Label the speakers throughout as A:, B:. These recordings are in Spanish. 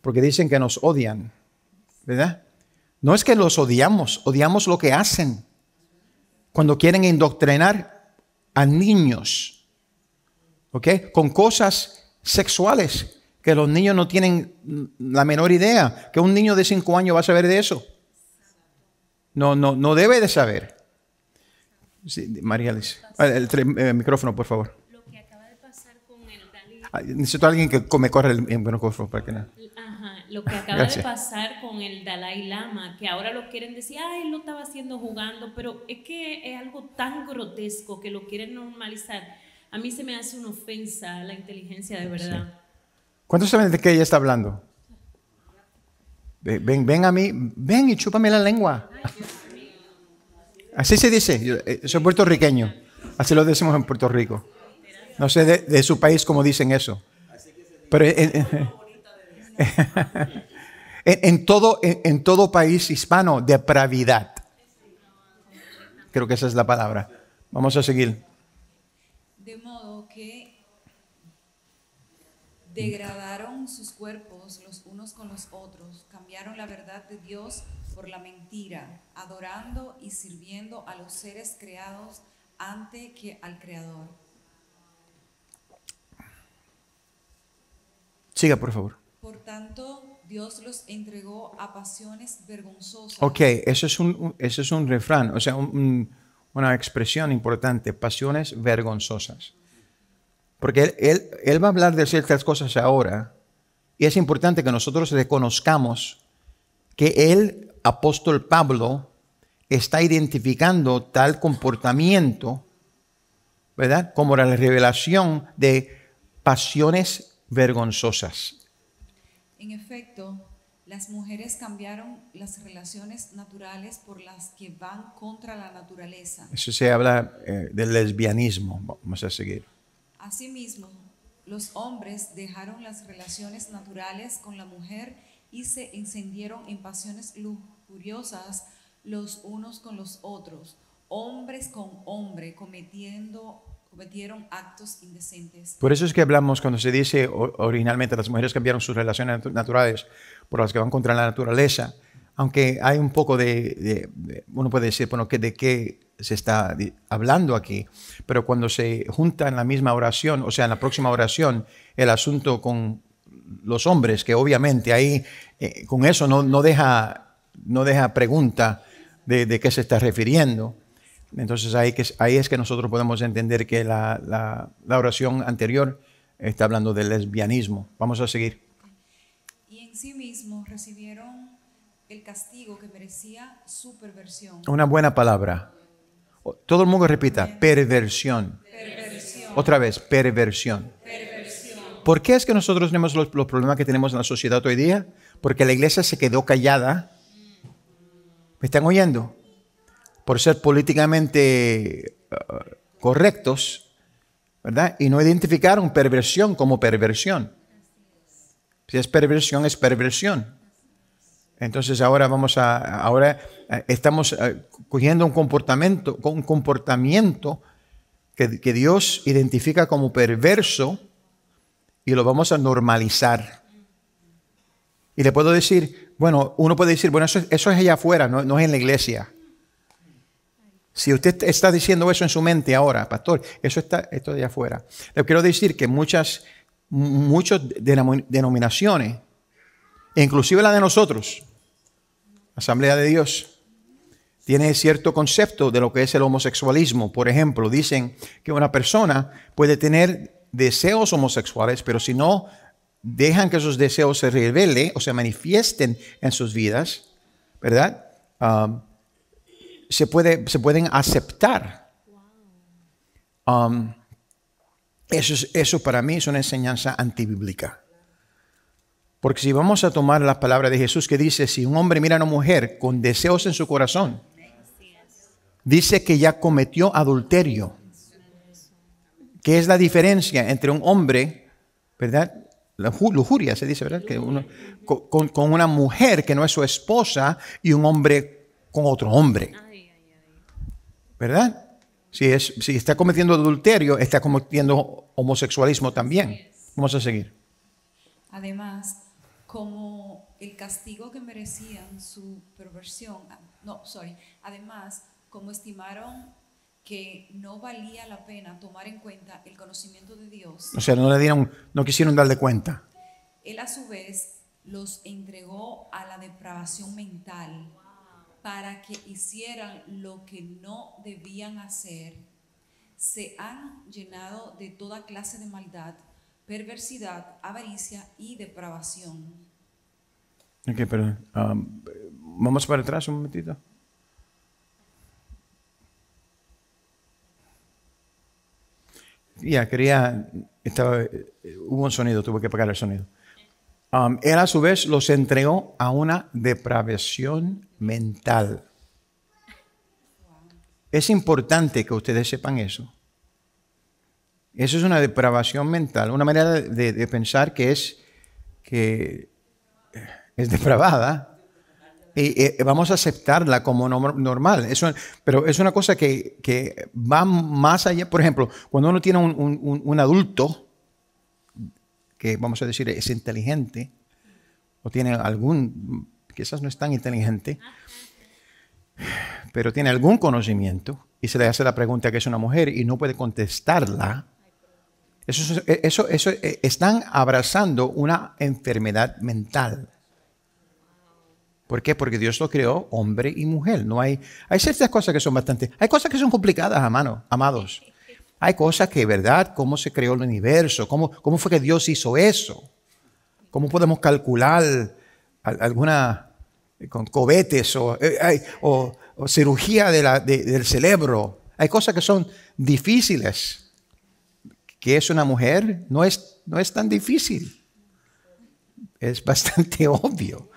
A: porque dicen que nos odian, ¿verdad? No es que los odiamos, odiamos lo que hacen. Cuando quieren indoctrinar a niños, ¿ok? Con cosas sexuales que los niños no tienen la menor idea, que un niño de 5 años va a saber de eso. No, no, no debe de saber. María el micrófono, por favor. Necesito a alguien que me corra el micrófono eh, para que nada.
B: lo que acaba de pasar con el Dalai Lama, que ahora lo quieren decir, ah, él lo estaba haciendo jugando, pero es que es algo tan grotesco que lo quieren normalizar. A mí se me hace una ofensa la inteligencia de verdad.
A: ¿Cuántos saben de qué ella está hablando? Ven, a mí, ven y chúpame la lengua. Así se dice, eh, soy puertorriqueño, así lo decimos en Puerto Rico. No sé de, su país cómo dicen eso. Pero eh, eh, en, todo, en todo país hispano, depravidad. Creo que esa es la palabra. Vamos a seguir.
C: De modo que degradaron sus cuerpos los unos con los otros, cambiaron la verdad de Dios por la mentira, adorando y sirviendo a los seres creados ante que al Creador
A: Siga, por favor. Por tanto, Dios los
C: entregó a pasiones vergonzosas.
A: Ok, eso es un, eso es un refrán, o sea, una expresión importante, pasiones vergonzosas. Porque él, él, va a hablar de ciertas cosas ahora y es importante que nosotros reconozcamos que el apóstol Pablo está identificando tal comportamiento, ¿verdad? Como la revelación de pasiones vergonzosas.
C: En efecto, las mujeres cambiaron las relaciones naturales por las que van contra la naturaleza.
A: Eso se habla eh, del lesbianismo. Vamos a seguir.
C: Asimismo, los hombres dejaron las relaciones naturales con la mujer y se encendieron en pasiones lujuriosas los unos con los otros, hombres con hombre, cometiendo cometieron actos indecentes. Por
A: eso es que hablamos cuando se dice originalmente las mujeres cambiaron sus relaciones naturales por las que van contra la naturaleza, aunque hay un poco de, uno puede decir, bueno, de qué se está hablando aquí, pero cuando se junta en la misma oración, o sea, en la próxima oración, el asunto con los hombres, que obviamente ahí eh, con eso no, no, deja, no deja pregunta de, de qué se está refiriendo entonces ahí, ahí es que nosotros podemos entender que la, oración anterior está hablando del lesbianismo. Vamos a seguir.
C: Y en sí mismos recibieron el castigo que merecía su
A: perversión. Una buena palabra. Todo el mundo repita, perversión. perversión. Otra vez, perversión.
B: perversión.
A: ¿Por qué es que nosotros tenemos los, los, problemas que tenemos en la sociedad hoy día? Porque la iglesia se quedó callada. ¿Me están oyendo? por ser políticamente eh, correctos, ¿verdad? Y no identificaron perversión como perversión. Si es perversión, es perversión. Entonces ahora vamos a, ahora eh, estamos eh, cogiendo un comportamiento, un comportamiento que, Dios identifica como perverso y lo vamos a normalizar. Y le puedo decir, bueno, uno puede decir, bueno, eso, es allá afuera, no es en la iglesia. Si usted está diciendo eso en su mente ahora, pastor, eso está esto de afuera. Le quiero decir que muchas, denominaciones, inclusive la de nosotros, Asamblea de Dios, tiene cierto concepto de lo que es el homosexualismo. Por ejemplo, dicen que una persona puede tener deseos homosexuales, pero si no dejan que esos deseos se revelen o se manifiesten en sus vidas, ¿verdad? Ah, se, puede, se pueden aceptar. Um, eso, eso para mí es una enseñanza antibíblica. Porque si vamos a tomar la palabra de Jesús que dice, si un hombre mira a una mujer con deseos en su corazón, dice que ya cometió adulterio. ¿Qué es la diferencia entre un hombre, verdad? La lujuria se dice, ¿verdad? Que uno, con, con, una mujer que no es su esposa y un hombre con otro hombre. ¿Verdad? Si, es, si está cometiendo adulterio, está cometiendo homosexualismo también. Vamos a seguir.
C: Además, como el castigo que merecían su perversión, ah, no, sorry, además, como estimaron que no valía la pena tomar en cuenta el conocimiento de Dios.
A: O sea, no le dieron, no quisieron darle cuenta.
C: Él a su vez los entregó a la depravación mental para que hicieran lo que no debían hacer, se han llenado de toda clase de maldad, perversidad, avaricia y depravación.
A: Ok, perdón. Um, vamos para atrás un momentito. Ya, quería, estaba, eh, hubo un sonido, tuve que apagar el sonido. Um, él a su vez los entregó a una depravación mental. Es importante que ustedes sepan eso. Eso es una depravación mental, una manera de, pensar que es, que es depravada y, eh, vamos a aceptarla como normal. pero es una cosa que, va más allá. Por ejemplo, cuando uno tiene un adulto, que vamos a decir es inteligente, o tiene algún, quizás no es tan inteligente, pero tiene algún conocimiento y se le hace la pregunta que es una mujer y no puede contestarla, eso, eso, eso eh, están abrazando una enfermedad mental. ¿Por qué? Porque Dios lo creó hombre y mujer. No hay, hay ciertas cosas que son bastante, hay cosas que son complicadas, amados. Hay cosas que, ¿verdad? ¿Cómo se creó el universo? ¿Cómo, cómo fue que Dios hizo eso? ¿Cómo podemos calcular alguna eh, con cobetes eh, o, cirugía del cerebro? Hay cosas que son difíciles. ¿Qué es una mujer? No es, no es tan difícil. Es bastante obvio.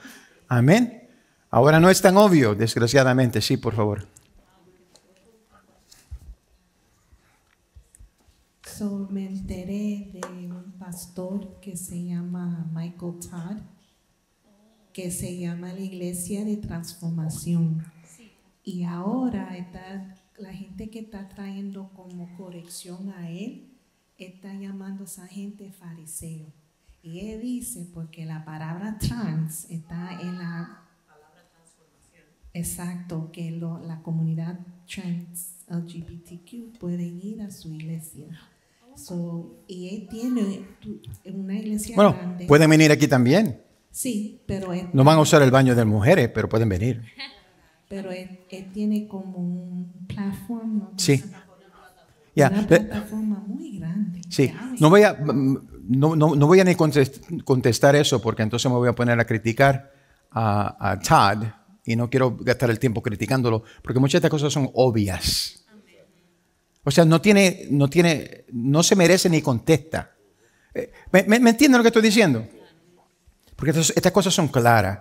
A: Amén. Ahora no es tan obvio, desgraciadamente. Sí, por favor.
B: me enteré de un pastor que se llama Michael Todd, que se llama la Iglesia de Transformación. Y ahora está, la gente que está trayendo como corrección a él, está llamando a esa gente fariseo. Y él dice, porque la palabra trans está en la... Palabra transformación. Exacto, que la comunidad trans LGBTQ pueden ir a su iglesia y él tiene una iglesia bueno, pueden venir aquí también. Sí, pero
A: No van a usar el baño de mujeres, pero pueden venir.
B: Pero él, tiene como un platform.
A: Sí. Ya. Una
B: plataforma muy grande. Sí. No voy a,
A: mm, no, no, voy a ni contestar eso porque entonces me voy a poner a criticar a, a Todd y no quiero gastar el tiempo criticándolo porque muchas de estas cosas son obvias. O sea, no tiene, no tiene, no se merece ni contesta. Eh, ¿Me, entienden lo que estoy diciendo? Porque estas, cosas son claras.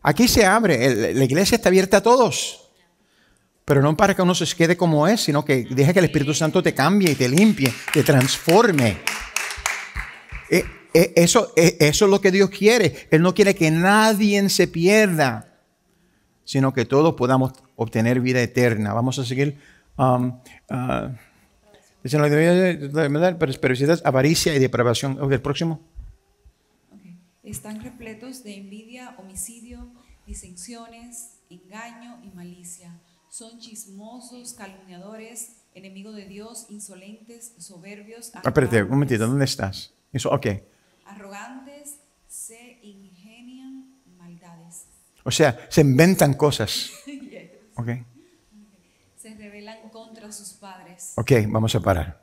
A: Aquí se abre, la iglesia está abierta a todos. Pero no para que uno se quede como es, sino que deje que el Espíritu Santo te cambie y te limpie, te transforme. Eh, eh, eso, eso es lo que Dios quiere. Él no quiere que nadie se pierda, sino que todos podamos obtener vida eterna. Vamos a seguir Um, uh, dicen la debilidad, perversidad, avaricia y depravación. Okay, el próximo.
C: Okay. Están repletos de envidia, homicidio, disensiones, engaño y malicia. Son chismosos, calumniadores, enemigos de Dios, insolentes, soberbios. Ah, espérate, un momentito, ¿dónde estás? Eso, ok. Arrogantes, se ingenian maldades.
A: O sea, se inventan cosas. yes. Ok
C: sus padres.
A: Ok, vamos a parar.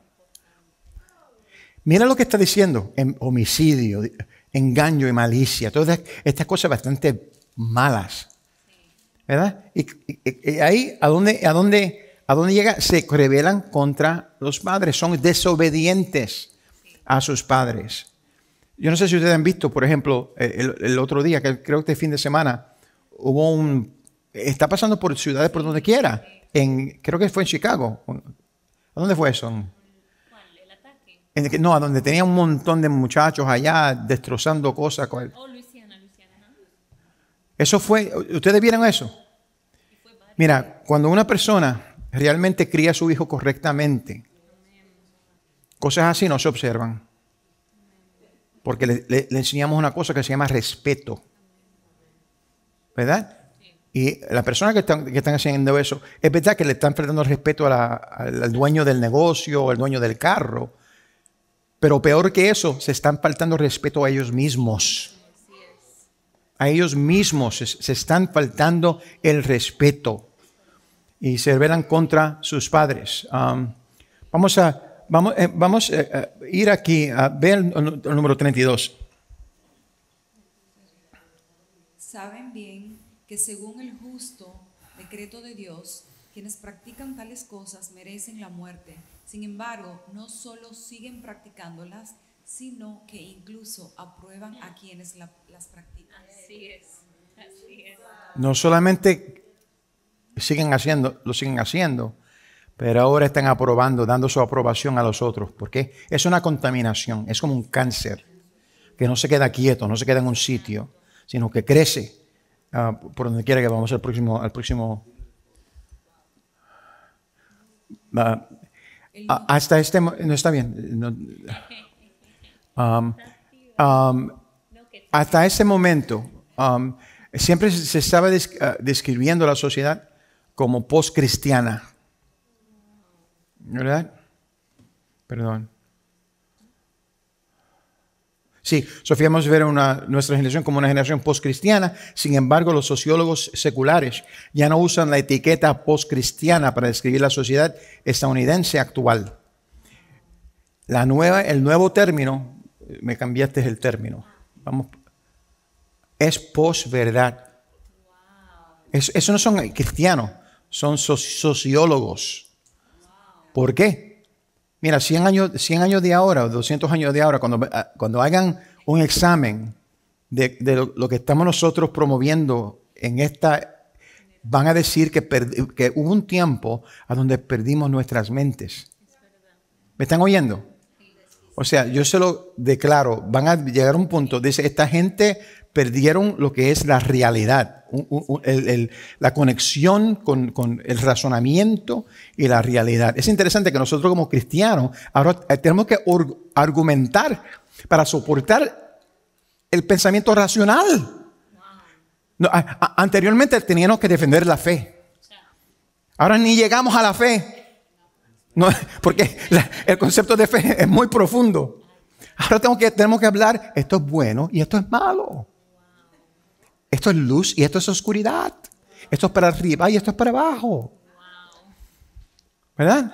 A: Mira lo que está diciendo, en em, homicidio, engaño y malicia, todas estas cosas bastante malas. ¿Verdad? Y, ahí, ¿a dónde, a, dónde, ¿a dónde llega? Se rebelan contra los padres, son desobedientes a sus padres. Yo no sé si ustedes han visto, por ejemplo, eh, el, otro día, que creo que este fin de semana, hubo un... Está pasando por ciudades por donde quiera creo que fue en Chicago. ¿A dónde fue eso? no, a donde tenía un montón de muchachos allá destrozando cosas. Con oh, Eso fue, ¿ustedes vieron eso? Mira, cuando una persona realmente cría a su hijo correctamente, cosas así no se observan. Porque le, le enseñamos una cosa que se llama respeto. ¿Verdad? Y las personas que están, que están haciendo eso, es verdad que le están faltando respeto al, dueño del negocio, o al dueño del carro, pero peor que eso, se están faltando respeto a ellos mismos. A ellos mismos se, están faltando el respeto y se rebelan contra sus padres. vamos a vamos, eh, vamos eh, eh, ir aquí a ver el, el número 32.
C: que según el justo decreto de Dios, quienes practican tales cosas merecen la muerte. Sin embargo, no solo siguen practicándolas, sino que incluso aprueban a quienes las
A: practican. Así es. Así es. No solamente siguen haciendo, lo siguen haciendo, pero ahora están aprobando, dando su aprobación a los otros, porque es una contaminación, es como un cáncer, que no se queda quieto, no se queda en un sitio, sino que crece Ah, por donde quiera que vamos al próximo, al próximo. hasta ah, ah, este no está bien. Um, um, hasta este momento um, siempre se estaba describiendo la sociedad como cristiana ¿verdad? Perdón. Sí, Sofía ver una nuestra generación como una generación postcristiana, sin embargo los sociólogos seculares ya no usan la etiqueta post postcristiana para describir la sociedad estadounidense actual. La nueva, el nuevo término, eh, me cambiaste el término, vamos, es post-verdad. eso no son cristianos, son sociólogos. ¿Por qué? Mira, 100 años, 100 años de ahora, 200 años de ahora, cuando, ah, cuando hagan un examen de, lo, que estamos nosotros promoviendo en esta, van a decir que, que hubo un tiempo a donde perdimos nuestras mentes. ¿Me están oyendo? O sea, yo se lo declaro, van a llegar a un punto, dice, esta gente perdieron lo que es la realidad, la conexión con, el razonamiento y la realidad. Es interesante que nosotros como cristianos ahora eh, tenemos que argumentar para soportar el pensamiento racional. anteriormente teníamos que defender la fe. Ahora ni llegamos a la fe. porque el concepto de fe es muy profundo. Ahora que, tenemos que hablar, esto es bueno y esto es malo. Esto es luz y esto es oscuridad. Esto es para arriba y esto es para abajo. ¿Verdad?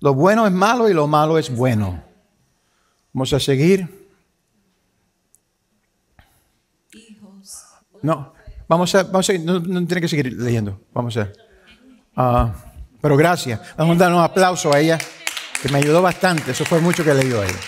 A: Lo bueno es malo y lo malo es bueno. Vamos a seguir. No, vamos a, vamos a no, tiene que seguir leyendo. Vamos a. ver. Ah, pero gracias. Vamos a dar un aplauso a ella, que me ayudó bastante. Eso fue mucho que leído a ella.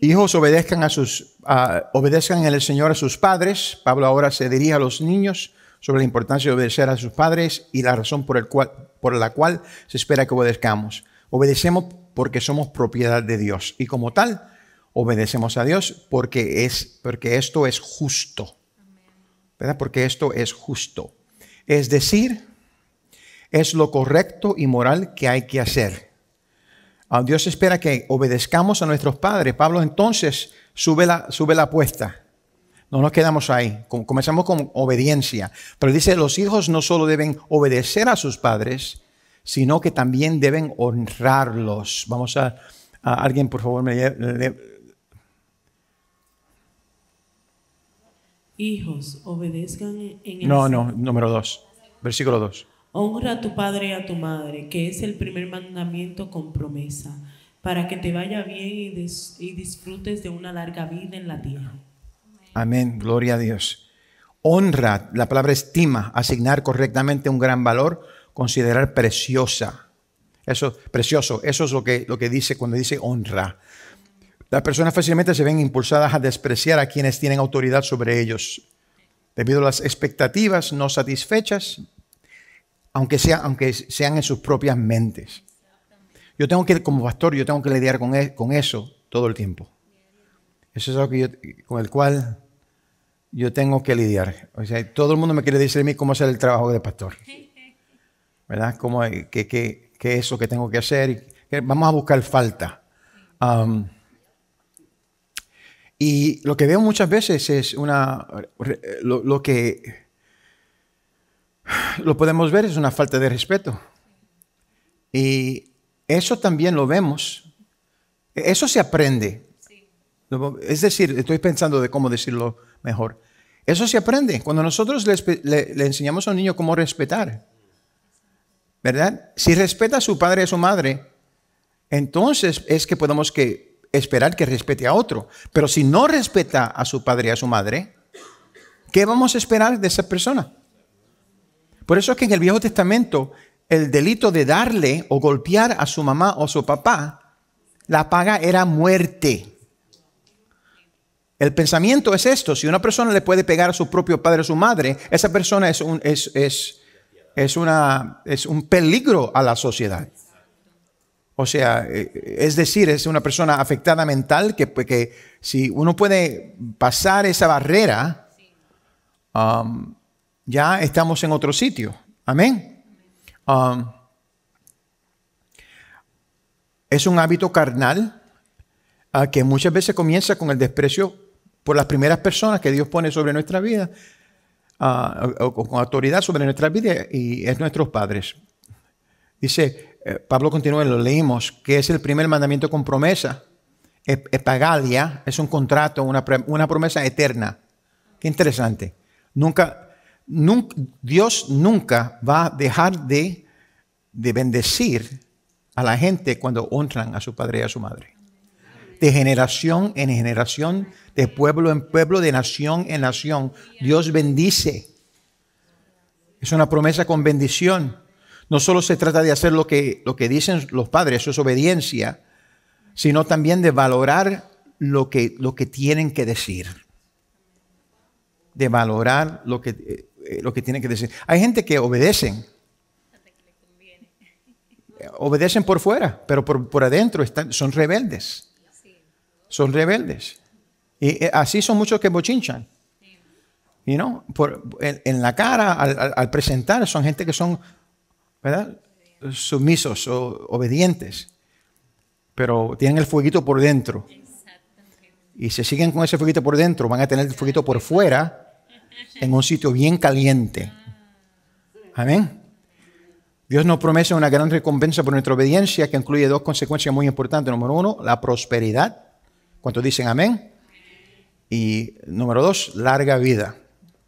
A: Hijos, obedezcan, a sus, en el Señor a sus padres. Pablo ahora se diría a los niños sobre la importancia de obedecer a sus padres y la razón por, por la cual se espera que obedezcamos. Obedecemos porque somos propiedad de Dios y como tal obedecemos a Dios porque, es, porque esto es justo. ¿Verdad? Porque esto es justo. Es decir, es lo correcto y moral que hay que hacer. Ah, Dios espera que obedezcamos a nuestros padres. Pablo entonces sube la, sube la apuesta. No nos quedamos ahí. Comenzamos con obediencia. Pero dice, los hijos no solo deben obedecer a sus padres, sino que también deben honrarlos. Vamos a, alguien, por favor, me
B: Hijos, obedezcan en el... No, no,
A: número dos, versículo dos.
B: Honra a tu padre y a tu madre, que es el primer mandamiento con promesa, para que te vaya bien y, disfrutes de una larga vida en la tierra.
A: Amén, gloria a Dios. Honra, la palabra estima, asignar correctamente un gran valor, considerar preciosa. Eso, precioso, eso es lo que, lo que dice cuando dice honra. Las personas fácilmente se ven impulsadas a despreciar a quienes tienen autoridad sobre ellos, debido a las expectativas no satisfechas aunque, sea, aunque sean en sus propias mentes. Yo tengo que, como pastor, yo tengo que lidiar con, e, con eso todo el tiempo. Eso es algo con el cual yo tengo que lidiar. O sea, todo el mundo me quiere decir a mí cómo hacer el trabajo de pastor. ¿Verdad? Cómo, qué eso que tengo que hacer. vamos a buscar falta. Um, y lo que veo muchas veces es una, lo que lo podemos ver, es una falta de respeto. Y eso también lo vemos. Eso se aprende. Es decir, estoy pensando de cómo decirlo mejor. Eso se aprende. Cuando nosotros le, enseñamos a un niño cómo respetar, ¿verdad? Si respeta a su padre y a su madre, entonces es que podemos que esperar que respete a otro. Pero si no respeta a su padre y a su madre, ¿qué vamos a esperar de esa persona? Por eso es que en el Viejo Testamento el delito de darle o golpear a su mamá o su papá, la paga era muerte. El pensamiento es esto, si una persona le puede pegar a su propio padre o su madre, esa persona es un, es, es, una, es un peligro a la sociedad. O sea, eh, es decir, es una persona afectada mental que, pues, si uno puede pasar esa barrera, um, ya estamos en otro sitio. Amén. Um, es un hábito carnal ah, que muchas veces comienza con el desprecio por las primeras personas que Dios pone sobre nuestra vida, ah, o, con autoridad sobre nuestra vida, y es nuestros padres. Dice, eh, Pablo continúa, lo leímos, que es el primer mandamiento con promesa. Es pagalia, es un contrato, una, una promesa eterna. Qué interesante. Nunca, Dios nunca va a dejar de, bendecir a la gente cuando honran a su padre y a su madre. De generación en generación, de pueblo en pueblo, de nación en nación, Dios bendice. Es una promesa con bendición. No solo se trata de hacer lo que, lo que dicen los padres, eso es obediencia, sino también de valorar lo que, lo que tienen que decir. De valorar lo que, eh, eh, lo que tienen que decir. Hay gente que obedecen. Obedecen por fuera, pero por, adentro están, son rebeldes. Son rebeldes. Y eh, así son muchos que bochinchan. ¿Y no? en, la cara, al, presentar, son gente que son ¿verdad? sumisos o obedientes, pero tienen el fueguito por dentro. Y si siguen con ese fueguito por dentro, van a tener el fueguito por fuera, en un sitio bien caliente. Amén. Dios nos promete una gran recompensa por nuestra obediencia que incluye dos consecuencias muy importantes. Número uno, la prosperidad. ¿Cuántos dicen amén? Y número dos, larga vida.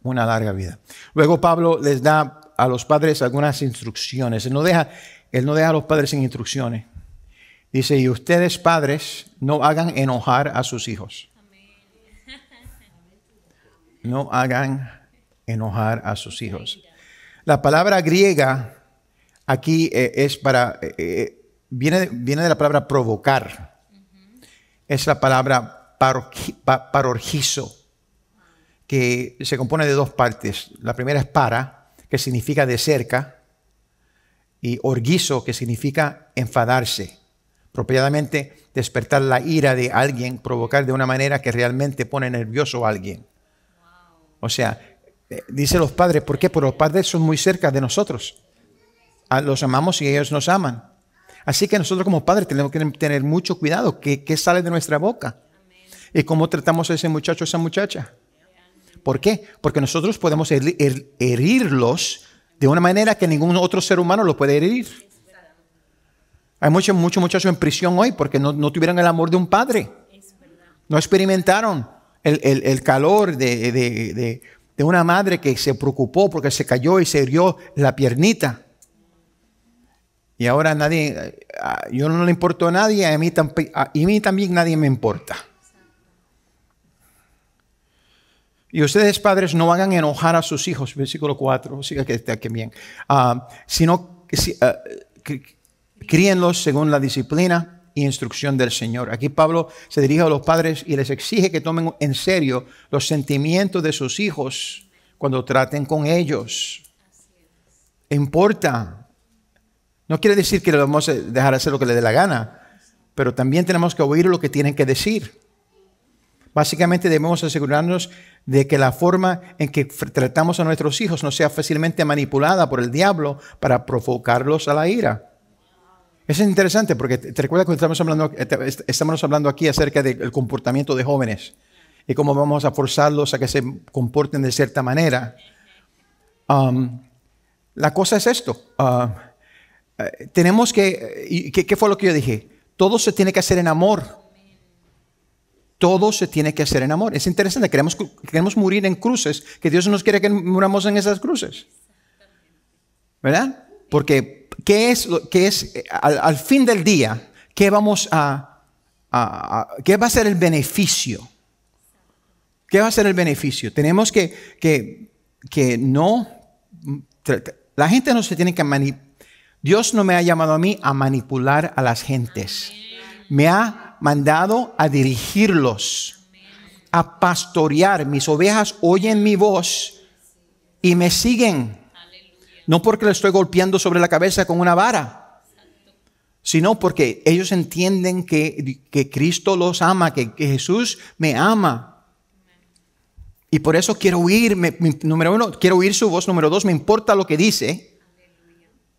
A: Una larga vida. Luego Pablo les da a los padres algunas instrucciones. Él no deja, él no deja a los padres sin instrucciones. Dice, y ustedes padres no hagan enojar a sus hijos no hagan enojar a sus hijos. La palabra griega aquí eh, es para, eh, eh, viene, viene, de la palabra provocar. Es la palabra parorgizo, que se compone de dos partes. La primera es para, que significa de cerca, y orgizo, que significa enfadarse. apropiadamente despertar la ira de alguien, provocar de una manera que realmente pone nervioso a alguien. O sea, eh, dice los padres, ¿por qué? Porque los padres son muy cerca de nosotros. Ah, los amamos y ellos nos aman. Así que nosotros como padres tenemos que tener mucho cuidado ¿Qué sale de nuestra boca y cómo tratamos a ese muchacho, a esa muchacha. ¿Por qué? Porque nosotros podemos herirlos de una manera que ningún otro ser humano lo puede herir. Hay muchos muchachos en prisión hoy porque no, no tuvieron el amor de un padre. No experimentaron el, calor de, una madre que se preocupó porque se cayó y se hirió la piernita. Y ahora nadie, yo no le importo a nadie, a mí, también nadie me importa. Y ustedes padres no a enojar a sus hijos, versículo 4, siga que está aquí bien, ah, sino ah, críenlos según la disciplina y instrucción del Señor. Aquí Pablo se dirige a los padres y les exige que tomen en serio los sentimientos de sus hijos cuando traten con ellos. Importa. No quiere decir que le vamos a dejar hacer lo que le dé la gana, pero también tenemos que oír lo que tienen que decir. Básicamente debemos asegurarnos de que la forma en que tratamos a nuestros hijos no sea fácilmente manipulada por el diablo para provocarlos a la ira. Es interesante porque te recuerdas que estamos hablando, eh, estamos hablando aquí acerca del comportamiento de jóvenes y cómo vamos a forzarlos a que se comporten de cierta manera. Um, la cosa es esto. Uh, eh, tenemos que, ¿qué fue lo que yo dije? Todo se tiene que hacer en amor. Todo se tiene que hacer en amor. Es interesante, queremos, queremos morir en cruces, que Dios nos quiere que muramos en esas cruces. ¿Verdad? Porque ¿Qué es, es eh, al, al, fin del día, qué vamos a, qué va a ser el beneficio? ¿Qué va a ser el beneficio? Tenemos que, que, que no, mm, la gente no se tiene que manipular. Dios no me ha llamado a mí a manipular a las gentes. Me ha mandado a dirigirlos, a pastorear. Mis ovejas oyen mi voz y me siguen. No porque le estoy golpeando sobre la cabeza con una vara, sino porque ellos entienden que, Cristo los ama, que, Jesús me ama. Y por eso quiero oír, número uno, quiero oír su voz, número dos, me importa lo que dice,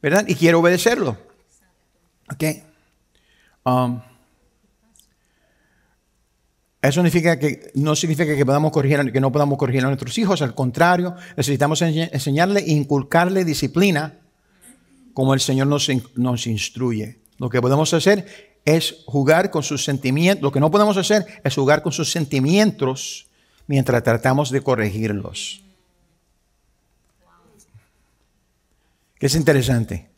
A: ¿verdad? Y quiero obedecerlo. Ok. Um, eso significa que, no significa que, podamos que no podamos corregir a nuestros hijos, al contrario, necesitamos enseñarle e inculcarle disciplina como el Señor nos, nos instruye. Lo que podemos hacer es jugar con sus sentimientos, lo que no podemos hacer es jugar con sus sentimientos mientras tratamos de corregirlos. ¿Qué es interesante.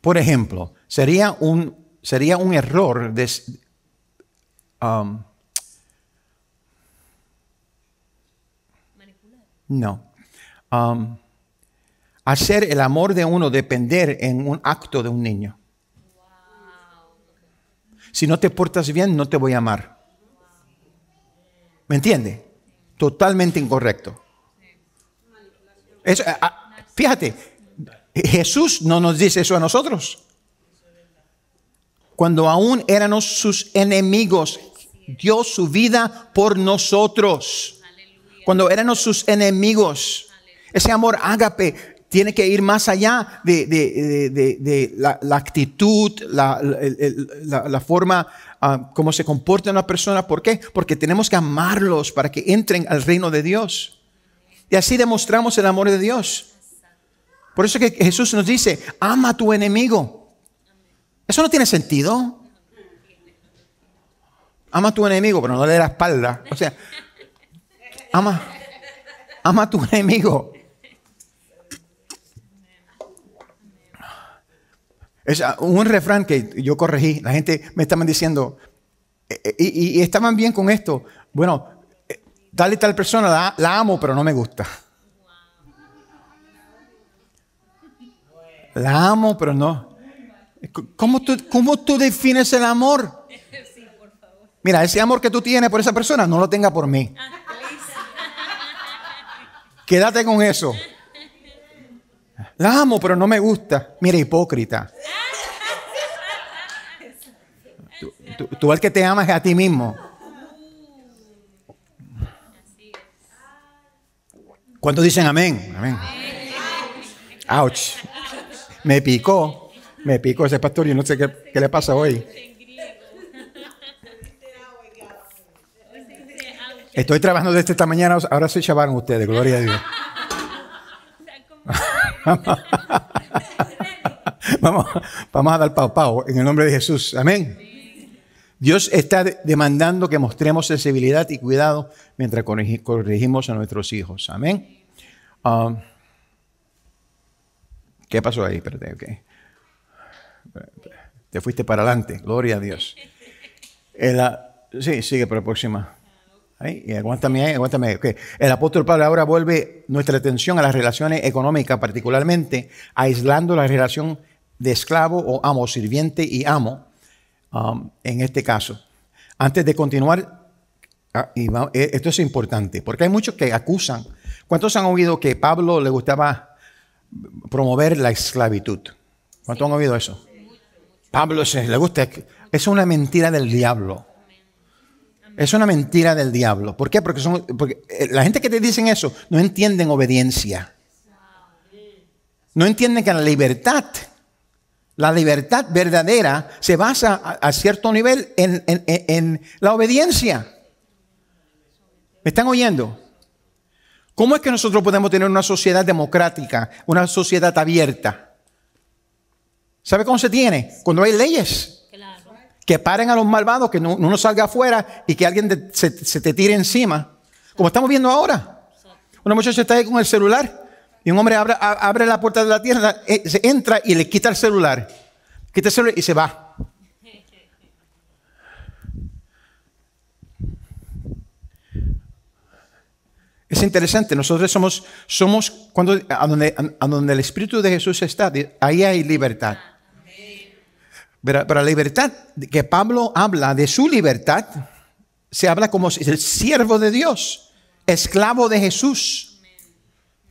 A: Por ejemplo, sería un, sería un error de, um, No. Um, hacer el amor de uno depender en un acto de un niño. Si no te portas bien, no te voy a amar. ¿Me entiende? Totalmente incorrecto. Ah, fíjate, Jesús no nos dice eso a nosotros. Cuando aún éramos sus enemigos, dio su vida por nosotros cuando éramos sus enemigos. Ese amor ágape tiene que ir más allá de, la, actitud, la, forma ah, como se comporta una persona. ¿Por qué? Porque tenemos que amarlos para que entren al reino de Dios. Y así demostramos el amor de Dios. Por eso que Jesús nos dice, ama a tu enemigo. Eso no tiene sentido. Ama a tu enemigo, pero no le dé la espalda. O sea, Ama, ama a tu enemigo. Es ah, un refrán que yo corregí. La gente me estaban diciendo, e, e, y, estaban bien con esto. Bueno, tal eh, y tal persona la, amo, pero no me gusta. La amo, pero no. ¿Cómo tú, cómo tú defines el amor? Mira, ese amor que tú tienes por esa persona, no lo tenga por mí. Ah, Quédate con eso. La amo, pero no me gusta. Mira, hipócrita. Tú, tú, que te amas a ti mismo. ¿Cuántos dicen amén? Amén. Me picó. Me picó ese pastor. Yo no sé qué, qué le pasa hoy. Estoy trabajando desde esta mañana, ahora se chavaron ustedes, gloria a Dios. vamos, vamos a dar pau pau en el nombre de Jesús. Amén. Dios está demandando que mostremos sensibilidad y cuidado mientras corregimos a nuestros hijos. Amén. Um, ¿Qué pasó ahí? Espérate, ok. Te fuiste para adelante. Gloria a Dios. Eh, sí, sigue para la próxima. Y aguántame El apóstol Pablo ahora vuelve nuestra atención a las relaciones económicas, particularmente aislando la relación de esclavo o amo, sirviente y amo, um, en este caso. Antes de continuar, ah, eh, esto es importante, porque hay muchos que acusan. ¿Cuántos han oído que Pablo le gustaba promover la esclavitud? ¿Cuántos han oído eso? Pablo se, le gusta. Es una mentira del diablo. Es una mentira del diablo. ¿Por qué? Porque, eh, la gente que te dicen eso no entienden obediencia. No entienden que la libertad, la libertad verdadera, se basa a, cierto nivel en, en la obediencia. ¿Me están oyendo? ¿Cómo es que nosotros podemos tener una sociedad democrática, una sociedad abierta? ¿Sabe cómo se tiene? Cuando hay leyes que paren a los malvados, que no, uno salga afuera y que alguien se, te tire encima. Como estamos viendo ahora. Una muchacha está ahí con el celular y un hombre abre, la puerta de la tienda, e, entra y le quita el celular. Quita el celular y se va. Es interesante, nosotros somos, somos cuando, a donde, a donde el Espíritu de Jesús está, ahí hay libertad. Pero, la libertad que Pablo habla de su libertad, se habla como el siervo de Dios, esclavo de Jesús.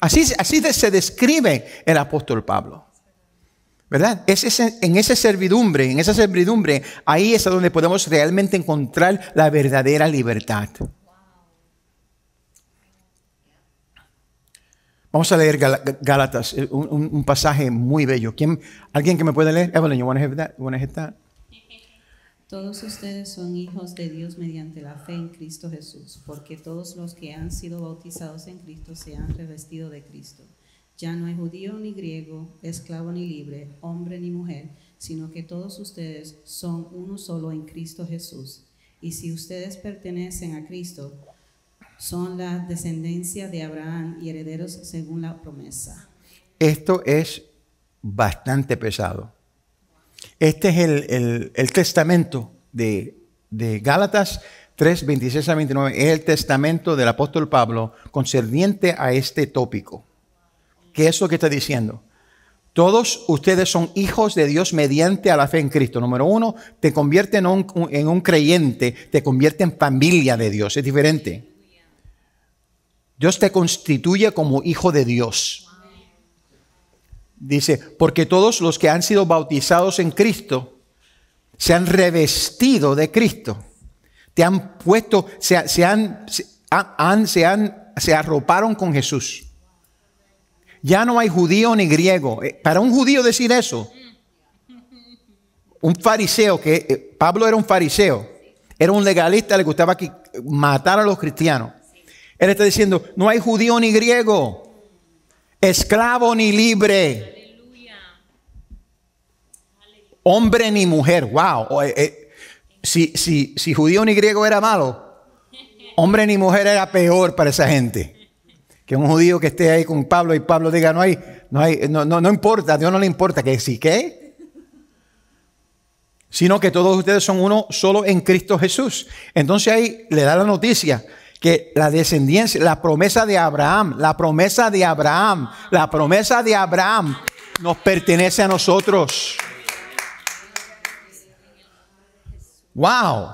A: Así, así se describe el apóstol Pablo. ¿Verdad? Es en esa servidumbre, en esa servidumbre, ahí es donde podemos realmente encontrar la verdadera libertad. Vamos a leer Gálatas, eh, un, pasaje muy bello. ¿Alguien que me pueda leer? Evelyn, you want to
B: Todos ustedes son hijos de Dios mediante la fe en Cristo Jesús, porque todos los que han sido bautizados en Cristo se han revestido de Cristo. Ya no hay judío ni griego, esclavo ni libre, hombre ni mujer, sino que todos ustedes son uno solo en Cristo Jesús. Y si ustedes pertenecen a Cristo, son la descendencia de Abraham y herederos según la promesa.
A: Esto es bastante pesado. Este es el, testamento de, Gálatas 3, 26 a 29. Es el testamento del apóstol Pablo concerniente a este tópico. ¿Qué es lo que está diciendo? Todos ustedes son hijos de Dios mediante a la fe en Cristo. Número uno, te convierte en un, en un creyente, te convierte en familia de Dios. Es diferente. Dios te constituye como hijo de Dios. Dice, porque todos los que han sido bautizados en Cristo se han revestido de Cristo. Te han puesto, se, han, se, han, se, han, se arroparon con Jesús. Ya no hay judío ni griego. Eh, para un judío decir eso, un fariseo, que eh, Pablo era un fariseo, era un legalista, le gustaba matar a los cristianos. Él está diciendo, no hay judío ni griego, esclavo ni libre, hombre ni mujer. Wow. Eh, eh, si, si, si judío ni griego era malo, hombre ni mujer era peor para esa gente. Que un judío que esté ahí con Pablo y Pablo diga, no hay, no hay, no, no, no importa, Dios no le importa que sí, ¿qué? Sino que todos ustedes son uno solo en Cristo Jesús. Entonces ahí le da la noticia, que la descendencia, la promesa de Abraham, la promesa de Abraham, la promesa de Abraham nos pertenece a nosotros. Wow.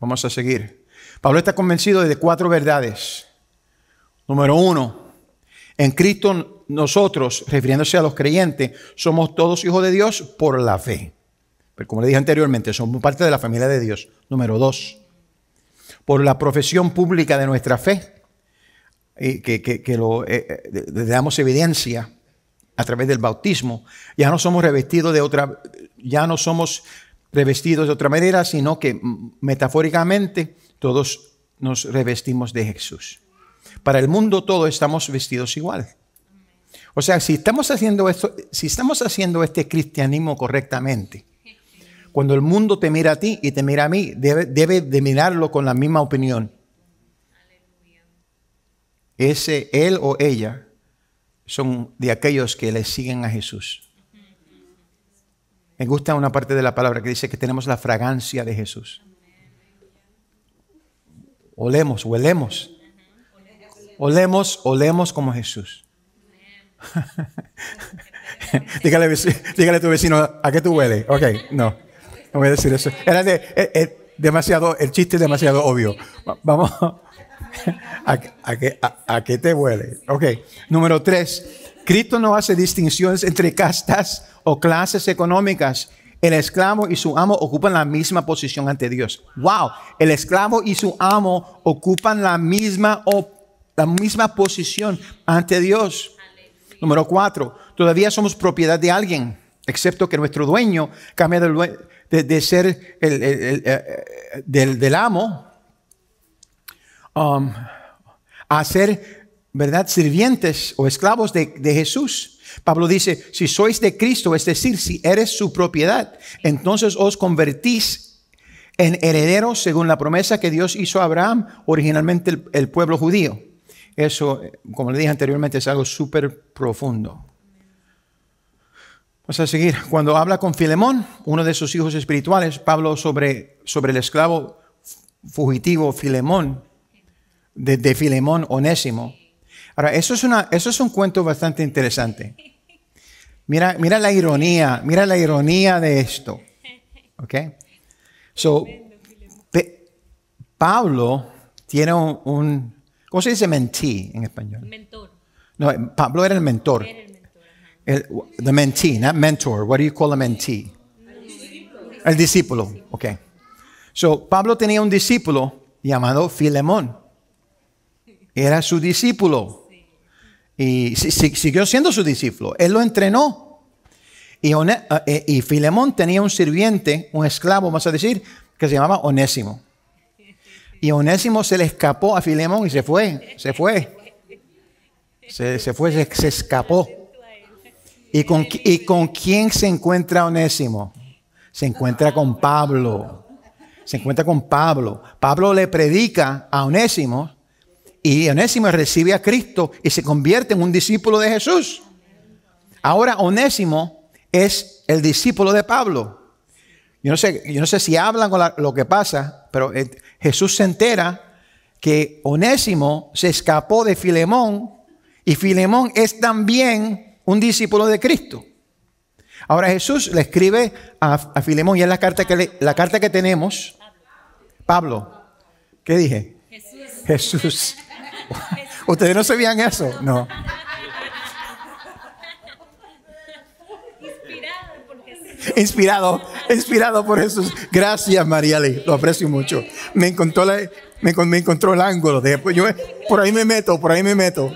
A: Vamos a seguir. Pablo está convencido de cuatro verdades. Número uno, en Cristo nosotros, refiriéndose a los creyentes, somos todos hijos de Dios por la fe. Pero como le dije anteriormente, somos parte de la familia de Dios. Número dos, por la profesión pública de nuestra fe, eh, que, lo, eh, eh, le damos evidencia a través del bautismo. Ya no somos revestidos de otra, ya no somos revestidos de otra manera, sino que metafóricamente todos nos revestimos de Jesús. Para el mundo todo estamos vestidos igual. O sea, si estamos haciendo esto, si estamos haciendo este cristianismo correctamente, cuando el mundo te mira a ti y te mira a mí, debe, de mirarlo con la misma opinión. Ese él o ella son de aquellos que le siguen a Jesús. Me gusta una parte de la palabra que dice que tenemos la fragancia de Jesús. Olemos, huelemos. Olemos, olemos como Jesús. dígale, a tu vecino, ¿a qué tú huele. Ok, no voy a decir eso. Era eh, eh, demasiado, el chiste es demasiado obvio. Vamos a, qué te huele. Ok, número tres. Cristo no hace distinciones entre castas o clases económicas. El esclavo y su amo ocupan la misma posición ante Dios. Wow, el esclavo y su amo ocupan la misma, la misma posición ante Dios. Número cuatro, todavía somos propiedad de alguien, excepto que nuestro dueño cambia de, de, ser eh, eh, del, amo um, a ser, ¿verdad?, sirvientes o esclavos de, Jesús. Pablo dice, si sois de Cristo, es decir, si eres su propiedad, entonces os convertís en herederos según la promesa que Dios hizo a Abraham, originalmente el, el pueblo judío. Eso, eh, como le dije anteriormente, es algo súper profundo. Vamos a seguir. Cuando habla con Filemón, uno de sus hijos espirituales, Pablo sobre, sobre el esclavo fugitivo Filemón, de, Filemón Onésimo. Ahora, eso es, una, eso es un cuento bastante interesante. Mira, mira la ironía, mira la ironía de esto. ¿Ok? So, Pablo tiene un, ¿cómo se dice mentí en español? Mentor. No, Pablo era el mentor. El, the mentee, not mentor. What do you call a mentee? El discípulo. Ok. So, Pablo tenía un discípulo llamado Filemón. Era su discípulo. Y siguió siendo su discípulo. Él lo entrenó. Eh, eh, y, Filemón tenía un sirviente, un esclavo, vamos a decir, que se llamaba Onésimo. Y Onésimo se le escapó a Filemón y se fue, se fue. Se, fue, se escapó. ¿Y con, ¿Y con quién se encuentra Onésimo? Se encuentra con Pablo. Se encuentra con Pablo. Pablo le predica a Onésimo y Onésimo recibe a Cristo y se convierte en un discípulo de Jesús. Ahora Onésimo es el discípulo de Pablo. Yo no sé, yo no sé si hablan con lo que pasa, pero eh, Jesús se entera que Onésimo se escapó de Filemón y Filemón es también un discípulo de Cristo. Ahora Jesús le escribe a, Filemón, y es la carta que, la carta que tenemos. Pablo, ¿qué dije? Jesús. Ustedes no sabían eso, no. Inspirado por Jesús. Inspirado, inspirado por Jesús. Gracias, María Ley. lo aprecio mucho. Me encontró, el ángulo. Pues yo, por ahí me meto, por ahí me meto.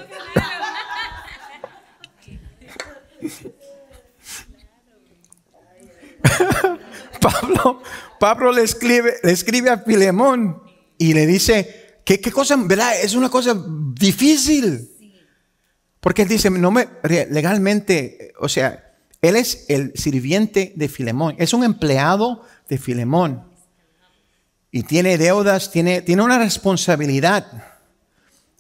A: Pablo, Pablo le escribe, escribe a Filemón y le dice, ¿qué, qué cosa, verdad? Es una cosa difícil. Porque él dice, no me, legalmente, o sea, él es el sirviente de Filemón, es un empleado de Filemón. Y tiene deudas, tiene, tiene una responsabilidad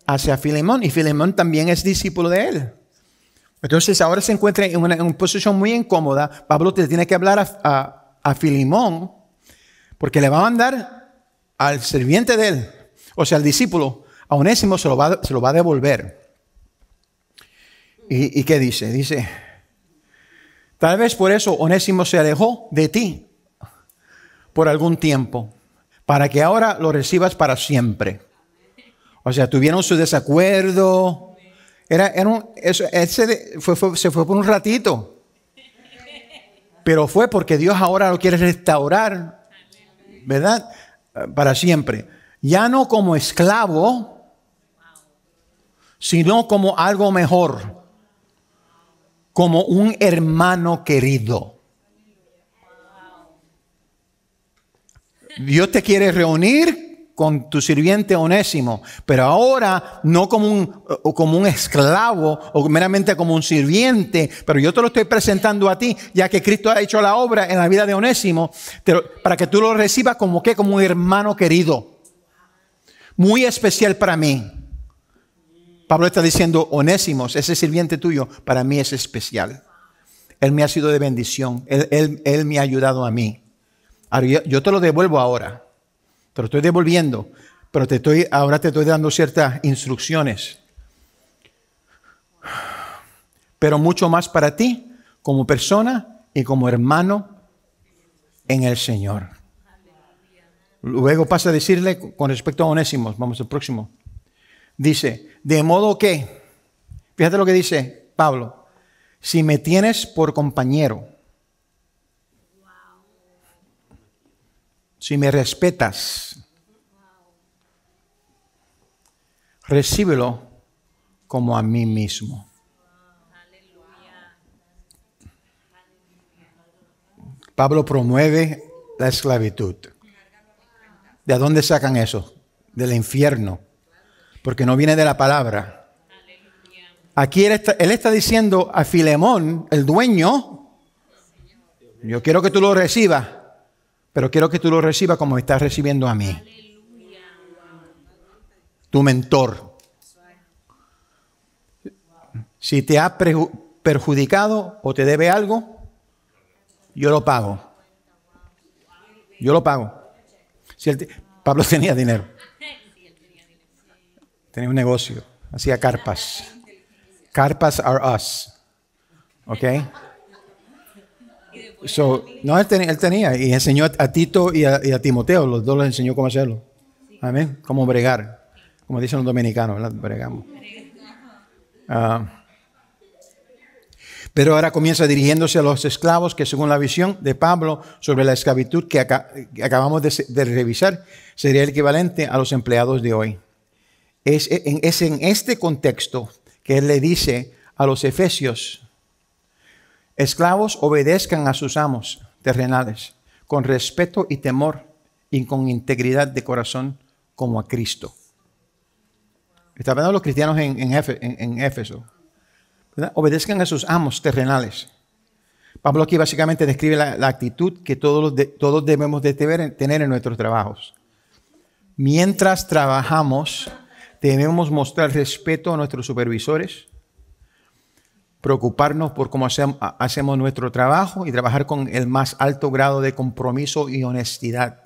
A: hacia Filemón. Y Filemón también es discípulo de él. Entonces ahora se encuentra en una, posición muy incómoda. Pablo te tiene que hablar a, Filimón porque le va a mandar al sirviente de él, o sea, al discípulo, a Onésimo se lo va, a devolver. ¿Y, ¿Y qué dice? Dice, tal vez por eso Onésimo se alejó de ti por algún tiempo, para que ahora lo recibas para siempre. O sea, tuvieron su desacuerdo, era, era un, ese fue, se fue por un ratito. Pero fue porque Dios ahora lo quiere restaurar, ¿verdad? Para siempre. Ya no como esclavo, sino como algo mejor. Como un hermano querido. Dios te quiere reunir con tu sirviente onésimo, pero ahora no como un, como un esclavo o meramente como un sirviente, pero yo te lo estoy presentando a ti, ya que Cristo ha hecho la obra en la vida de onésimo, para que tú lo recibas como que, como un hermano querido, muy especial para mí. Pablo está diciendo, onésimos, ese sirviente tuyo para mí es especial. Él me ha sido de bendición, él, él, me ha ayudado a mí. yo te lo devuelvo ahora. Te lo estoy devolviendo, pero te estoy, ahora te estoy dando ciertas instrucciones. Pero mucho más para ti como persona y como hermano en el Señor. Luego pasa a decirle con respecto a Onésimos, vamos al próximo. Dice, de modo que, fíjate lo que dice Pablo, si me tienes por compañero, si me respetas, recíbelo como a mí mismo. Pablo promueve la esclavitud. ¿De dónde sacan eso? Del infierno. Porque no viene de la palabra. Aquí él está, él está diciendo a Filemón, el dueño, yo quiero que tú lo recibas pero quiero que tú lo recibas como estás recibiendo a mí. Tu mentor. Si te ha perjudicado o te debe algo, yo lo pago. Yo lo pago. Si Pablo tenía dinero. Tenía un negocio. Hacía carpas. Carpas are us. ¿Ok? no, él tenía, y enseñó a Tito y a, Timoteo, los dos les enseñó cómo hacerlo. Amén. Cómo bregar. Como dicen los dominicanos, ¿verdad? Bregamos. Ah. pero ahora comienza dirigiéndose a los esclavos que según la visión de Pablo sobre la esclavitud que, acabamos de, revisar, sería el equivalente a los empleados de hoy. Es en, es en este contexto que él le dice a los efesios, Esclavos obedezcan a sus amos terrenales con respeto y temor y con integridad de corazón como a Cristo. Está hablando los cristianos en, Éfeso. Obedezcan a sus amos terrenales. Pablo aquí básicamente describe la, actitud que todos, todos debemos de tener en nuestros trabajos. Mientras trabajamos, debemos mostrar respeto a nuestros supervisores, preocuparnos por cómo hacemos nuestro trabajo y trabajar con el más alto grado de compromiso y honestidad.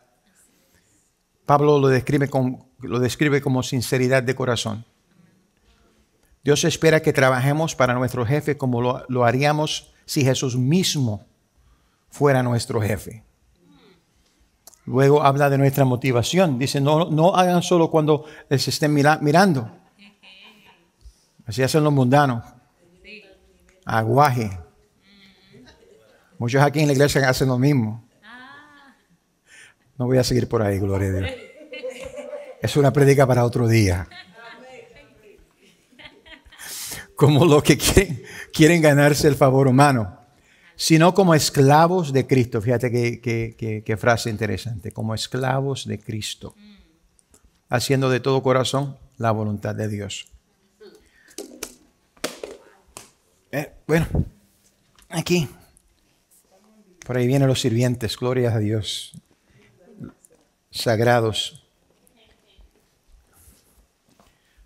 A: Pablo lo describe, con, lo describe como sinceridad de corazón. Dios espera que trabajemos para nuestro jefe como lo, haríamos si Jesús mismo fuera nuestro jefe. Luego habla de nuestra motivación. Dice, no, no hagan solo cuando les estén mirando. Así hacen los mundanos. Aguaje. Muchos aquí en la iglesia hacen lo mismo. No voy a seguir por ahí, gloria a Dios. Es una prédica para otro día. Como los que quieren, quieren ganarse el favor humano, sino como esclavos de Cristo. Fíjate qué, frase interesante, como esclavos de Cristo, haciendo de todo corazón la voluntad de Dios. Eh, bueno, aquí. Por ahí vienen los sirvientes, gloria a Dios. Sagrados.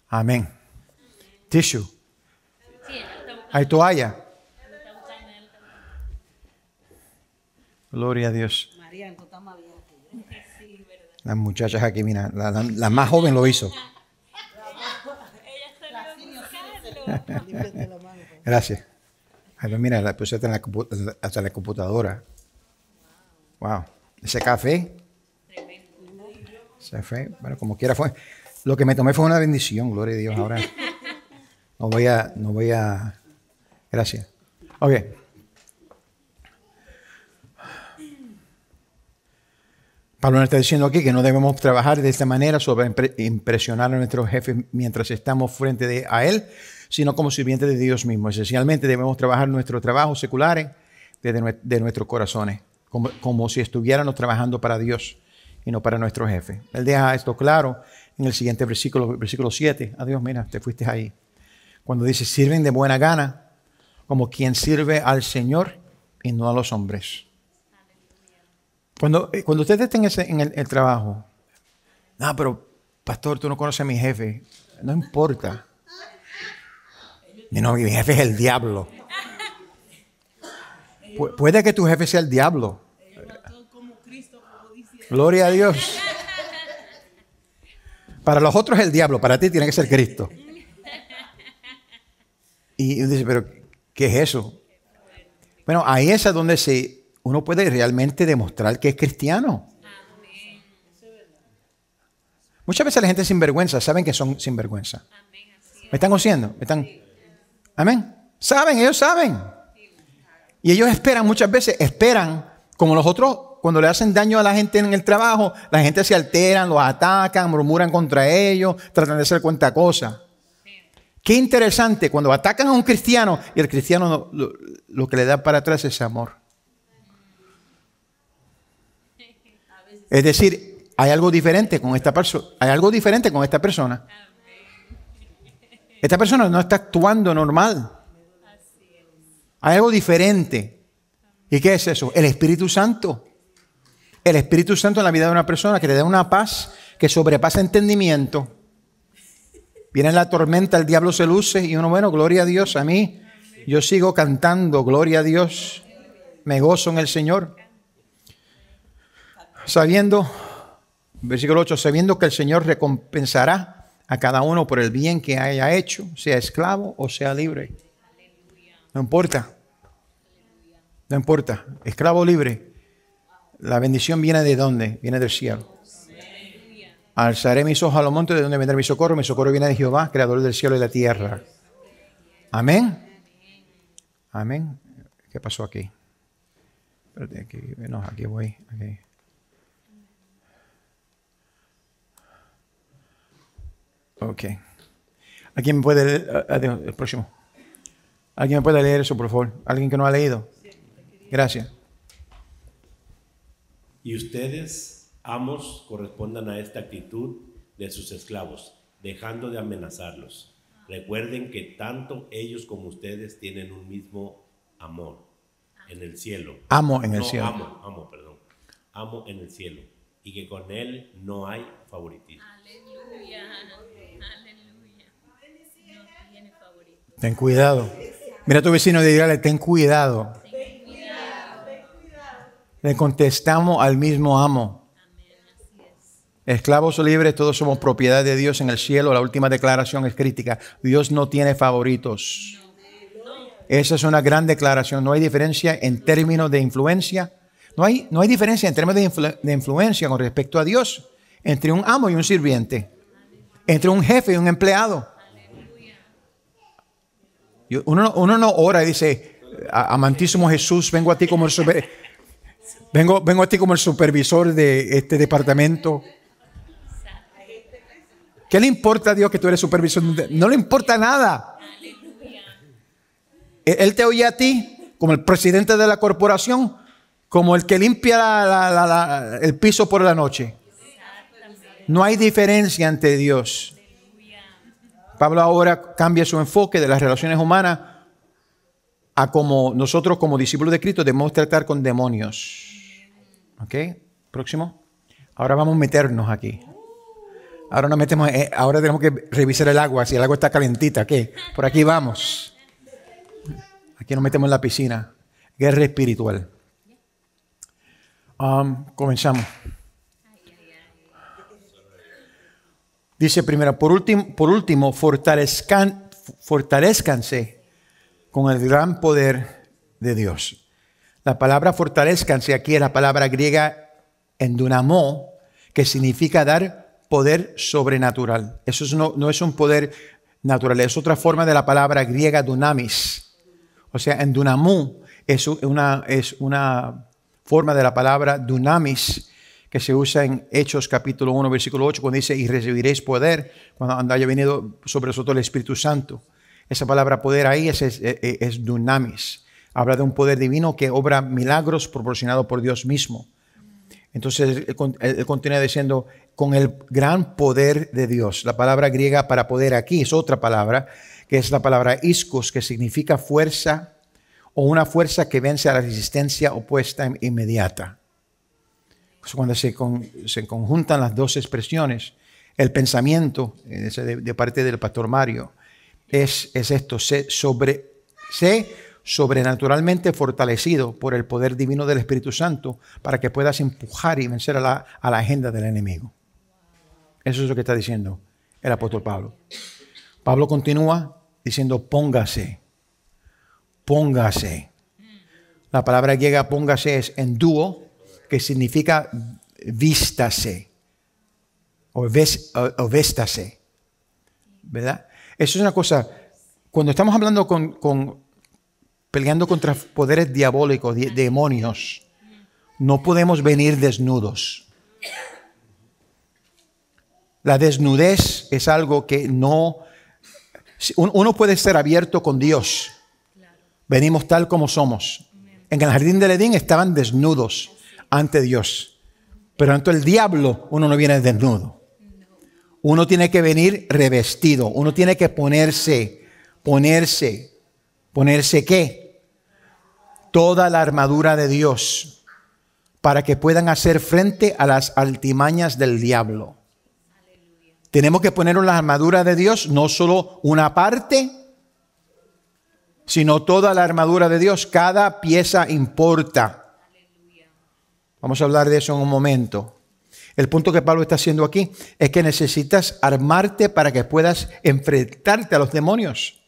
A: Amén. Tissue. Hay toalla. Gloria a Dios. Las muchachas aquí, mira, la, la más joven lo hizo. Gracias. mira, la puse hasta la, computadora. Wow. Ese café. Se Bueno, como quiera fue. Lo que me tomé fue una bendición, gloria a Dios. Ahora no voy a, no voy a. Gracias. Ok. Pablo nos está diciendo aquí que no debemos trabajar de esta manera sobre impresionar a nuestros jefes mientras estamos frente de, a él, sino como sirviente de Dios mismo. Esencialmente debemos trabajar nuestros trabajos seculares desde de nuestros corazones, como, si estuviéramos trabajando para Dios y no para nuestro jefe. Él deja esto claro en el siguiente versículo, versículo 7. Adiós, mira, te fuiste ahí. Cuando dice, sirven de buena gana, como quien sirve al Señor y no a los hombres. Cuando, eh, cuando ustedes estén en, el, el, trabajo, no, pero pastor, tú no conoces a mi jefe, no importa. Mi, no, mi jefe es el diablo. puede que tu jefe sea el diablo. Gloria a Dios. Para los otros es el diablo, para ti tiene que ser Cristo. Y dice, pero ¿qué es eso? Bueno, ahí es donde uno puede realmente demostrar que es cristiano. Muchas veces la gente es sinvergüenza, saben que son sinvergüenza. ¿Me están ociendo. ¿Me están? Amén. Saben, ellos saben. Y ellos esperan muchas veces, esperan, como los otros, cuando le hacen daño a la gente en el trabajo, la gente se altera, los atacan, murmuran contra ellos, tratan de hacer cuenta cosa. Qué interesante, cuando atacan a un cristiano y el cristiano lo, que le da para atrás es amor. Es decir, hay algo diferente con esta persona, hay algo diferente con esta persona. Esta persona no está actuando normal. Hay algo diferente. ¿Y qué es eso? El Espíritu Santo. El Espíritu Santo en la vida de una persona que le da una paz que sobrepasa entendimiento. Viene la tormenta, el diablo se luce y uno, bueno, gloria a Dios a mí. Yo sigo cantando, gloria a Dios. Me gozo en el Señor. Sabiendo, versículo 8, sabiendo que el Señor recompensará a cada uno por el bien que haya hecho, sea esclavo o sea libre. No importa. No importa. Esclavo libre. La bendición viene de dónde? Viene del cielo. Alzaré mis ojos a los montes de donde vendrá mi socorro. Mi socorro viene de Jehová, creador del cielo y la tierra. Amén. Amén. ¿Qué pasó aquí? Espérate, aquí, no, aquí voy. Aquí. Ok. ¿Alguien me puede leer? Ah, el próximo. ¿Alguien me puede leer eso, por favor? ¿Alguien que no ha leído? Gracias. Y ustedes, amos, correspondan a esta actitud de sus esclavos, dejando de amenazarlos. Recuerden que tanto ellos como ustedes tienen un mismo amor en el cielo. Amo en el cielo. Amo, amo, perdón. Amo en el cielo. Y que con él no hay favoritismo. Aleluya. Ten cuidado. Mira tu vecino y dígale, ten cuidado. Le contestamos al mismo amo. Esclavos o libres, todos somos propiedad de Dios en el cielo. La última declaración es crítica. Dios no tiene favoritos. Esa es una gran declaración. No hay diferencia en términos de influencia. No hay, no hay diferencia en términos de influencia con respecto a Dios entre un amo y un sirviente, entre un jefe y un empleado. Uno, uno no ora y dice, amantísimo Jesús, vengo a ti como el vengo, vengo a ti como el supervisor de este departamento. ¿Qué le importa a Dios que tú eres supervisor? No le importa nada. Él te oye a ti como el presidente de la corporación, como el que limpia el piso por la noche. No hay diferencia ante Dios. Pablo ahora cambia su enfoque de las relaciones humanas a cómo nosotros como discípulos de Cristo debemos tratar con demonios. ¿Ok? Próximo. Ahora vamos a meternos aquí. Ahora metemos, eh, ahora tenemos que revisar el agua, si el agua está calentita, ¿qué? Por aquí vamos. Aquí nos metemos en la piscina. Guerra espiritual. Um, comenzamos. Dice primero, por último, fortalezcan, fortalezcanse con el gran poder de Dios. La palabra fortalezcanse aquí es la palabra griega endunamó, que significa dar poder sobrenatural. Eso no, no, es un poder natural, es otra forma de la palabra griega dunamis. O sea, endunamó es una, es una forma de la palabra dunamis, que se usa en Hechos capítulo 1, versículo 8, cuando dice, y recibiréis poder cuando haya venido sobre vosotros el Espíritu Santo. Esa palabra poder ahí es, es, dunamis. Habla de un poder divino que obra milagros proporcionado por Dios mismo. Entonces, él, continúa diciendo, con el gran poder de Dios. La palabra griega para poder aquí es otra palabra, que es la palabra iscos, que significa fuerza o una fuerza que vence a la resistencia opuesta inmediata cuando se, conjuntan las dos expresiones, el pensamiento eh, de, parte del pastor Mario es, esto, sé, sobre, sobrenaturalmente fortalecido por el poder divino del Espíritu Santo para que puedas empujar y vencer a la, agenda del enemigo. Eso es lo que está diciendo el apóstol Pablo. Pablo continúa diciendo, póngase, póngase. La palabra griega póngase es en dúo, que significa vístase o, véstase, ¿verdad? Eso es una cosa, cuando estamos hablando con, peleando contra poderes diabólicos, demonios, no podemos venir desnudos. La desnudez es algo que no... Uno puede ser abierto con Dios. Venimos tal como somos. En el jardín de Edén estaban desnudos ante Dios. Pero ante el diablo uno no viene desnudo. Uno tiene que venir revestido. Uno tiene que ponerse, ponerse, ponerse qué? Toda la armadura de Dios para que puedan hacer frente a las altimañas del diablo. Tenemos que poner la armadura de Dios, no solo una parte, sino toda la armadura de Dios. Cada pieza importa. Vamos a hablar de eso en un momento. El punto que Pablo está haciendo aquí es que necesitas armarte para que puedas enfrentarte a los demonios.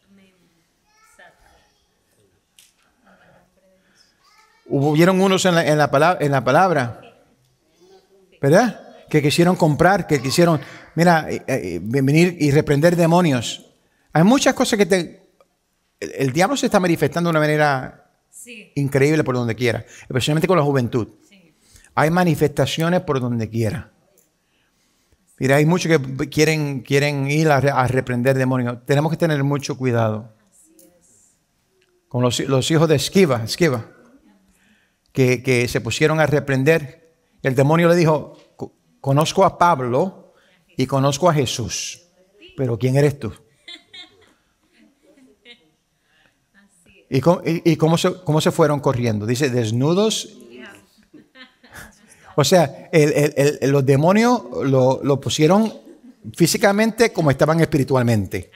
A: Hubieron unos en la, palabra, ¿verdad? Que quisieron comprar, que quisieron, mira, eh, eh, venir y reprender demonios. Hay muchas cosas que te... El, diablo se está manifestando de una manera increíble por donde quiera, especialmente con la juventud. Hay manifestaciones por donde quiera. Mira, hay muchos que quieren, quieren ir a, reprender demonios. Tenemos que tener mucho cuidado. Con los, hijos de Esquiva, Esquiva que, se pusieron a reprender. el demonio le dijo, conozco a Pablo y conozco a Jesús, pero ¿quién eres tú? ¿Y, cómo, cómo, se, cómo se fueron corriendo? Dice, desnudos o sea, los demonios lo, pusieron físicamente como estaban espiritualmente.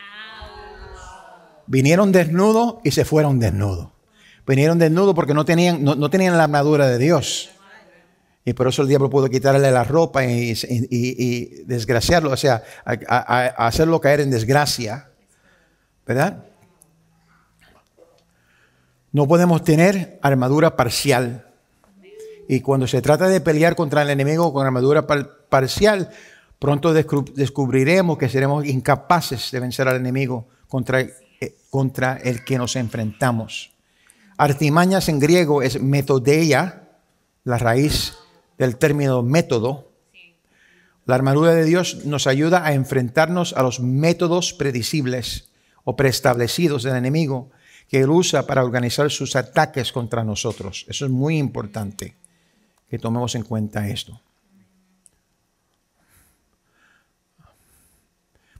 A: Vinieron desnudos y se fueron desnudos. Vinieron desnudos porque no tenían, no, tenían la armadura de Dios. Y por eso el diablo pudo quitarle la ropa y, desgraciarlo, o sea, hacerlo caer en desgracia. ¿Verdad? No podemos tener armadura parcial. Y cuando se trata de pelear contra el enemigo con armadura parcial, pronto descubriremos que seremos incapaces de vencer al enemigo contra, eh, contra el que nos enfrentamos. Artimañas en griego es metodeia, la raíz del término método. La armadura de Dios nos ayuda a enfrentarnos a los métodos predecibles o preestablecidos del enemigo que él usa para organizar sus ataques contra nosotros. Eso es muy importante que tomemos en cuenta esto.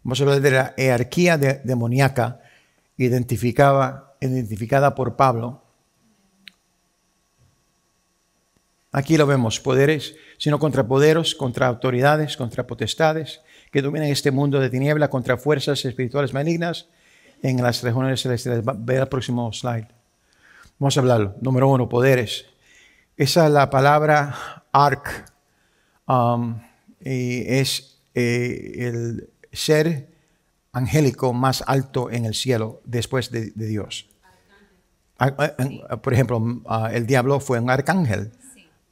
A: Vamos a hablar de la jerarquía demoníaca identificada, identificada por Pablo. Aquí lo vemos, poderes, sino contra poderos, contra autoridades, contra potestades que dominan este mundo de tiniebla, contra fuerzas espirituales malignas en las regiones celestiales. Ve el próximo slide. Vamos a hablarlo. Número uno, poderes. Esa es la palabra arc um, y es eh, el ser angélico más alto en el cielo después de, Dios. Por ejemplo, ah, el diablo fue un arcángel,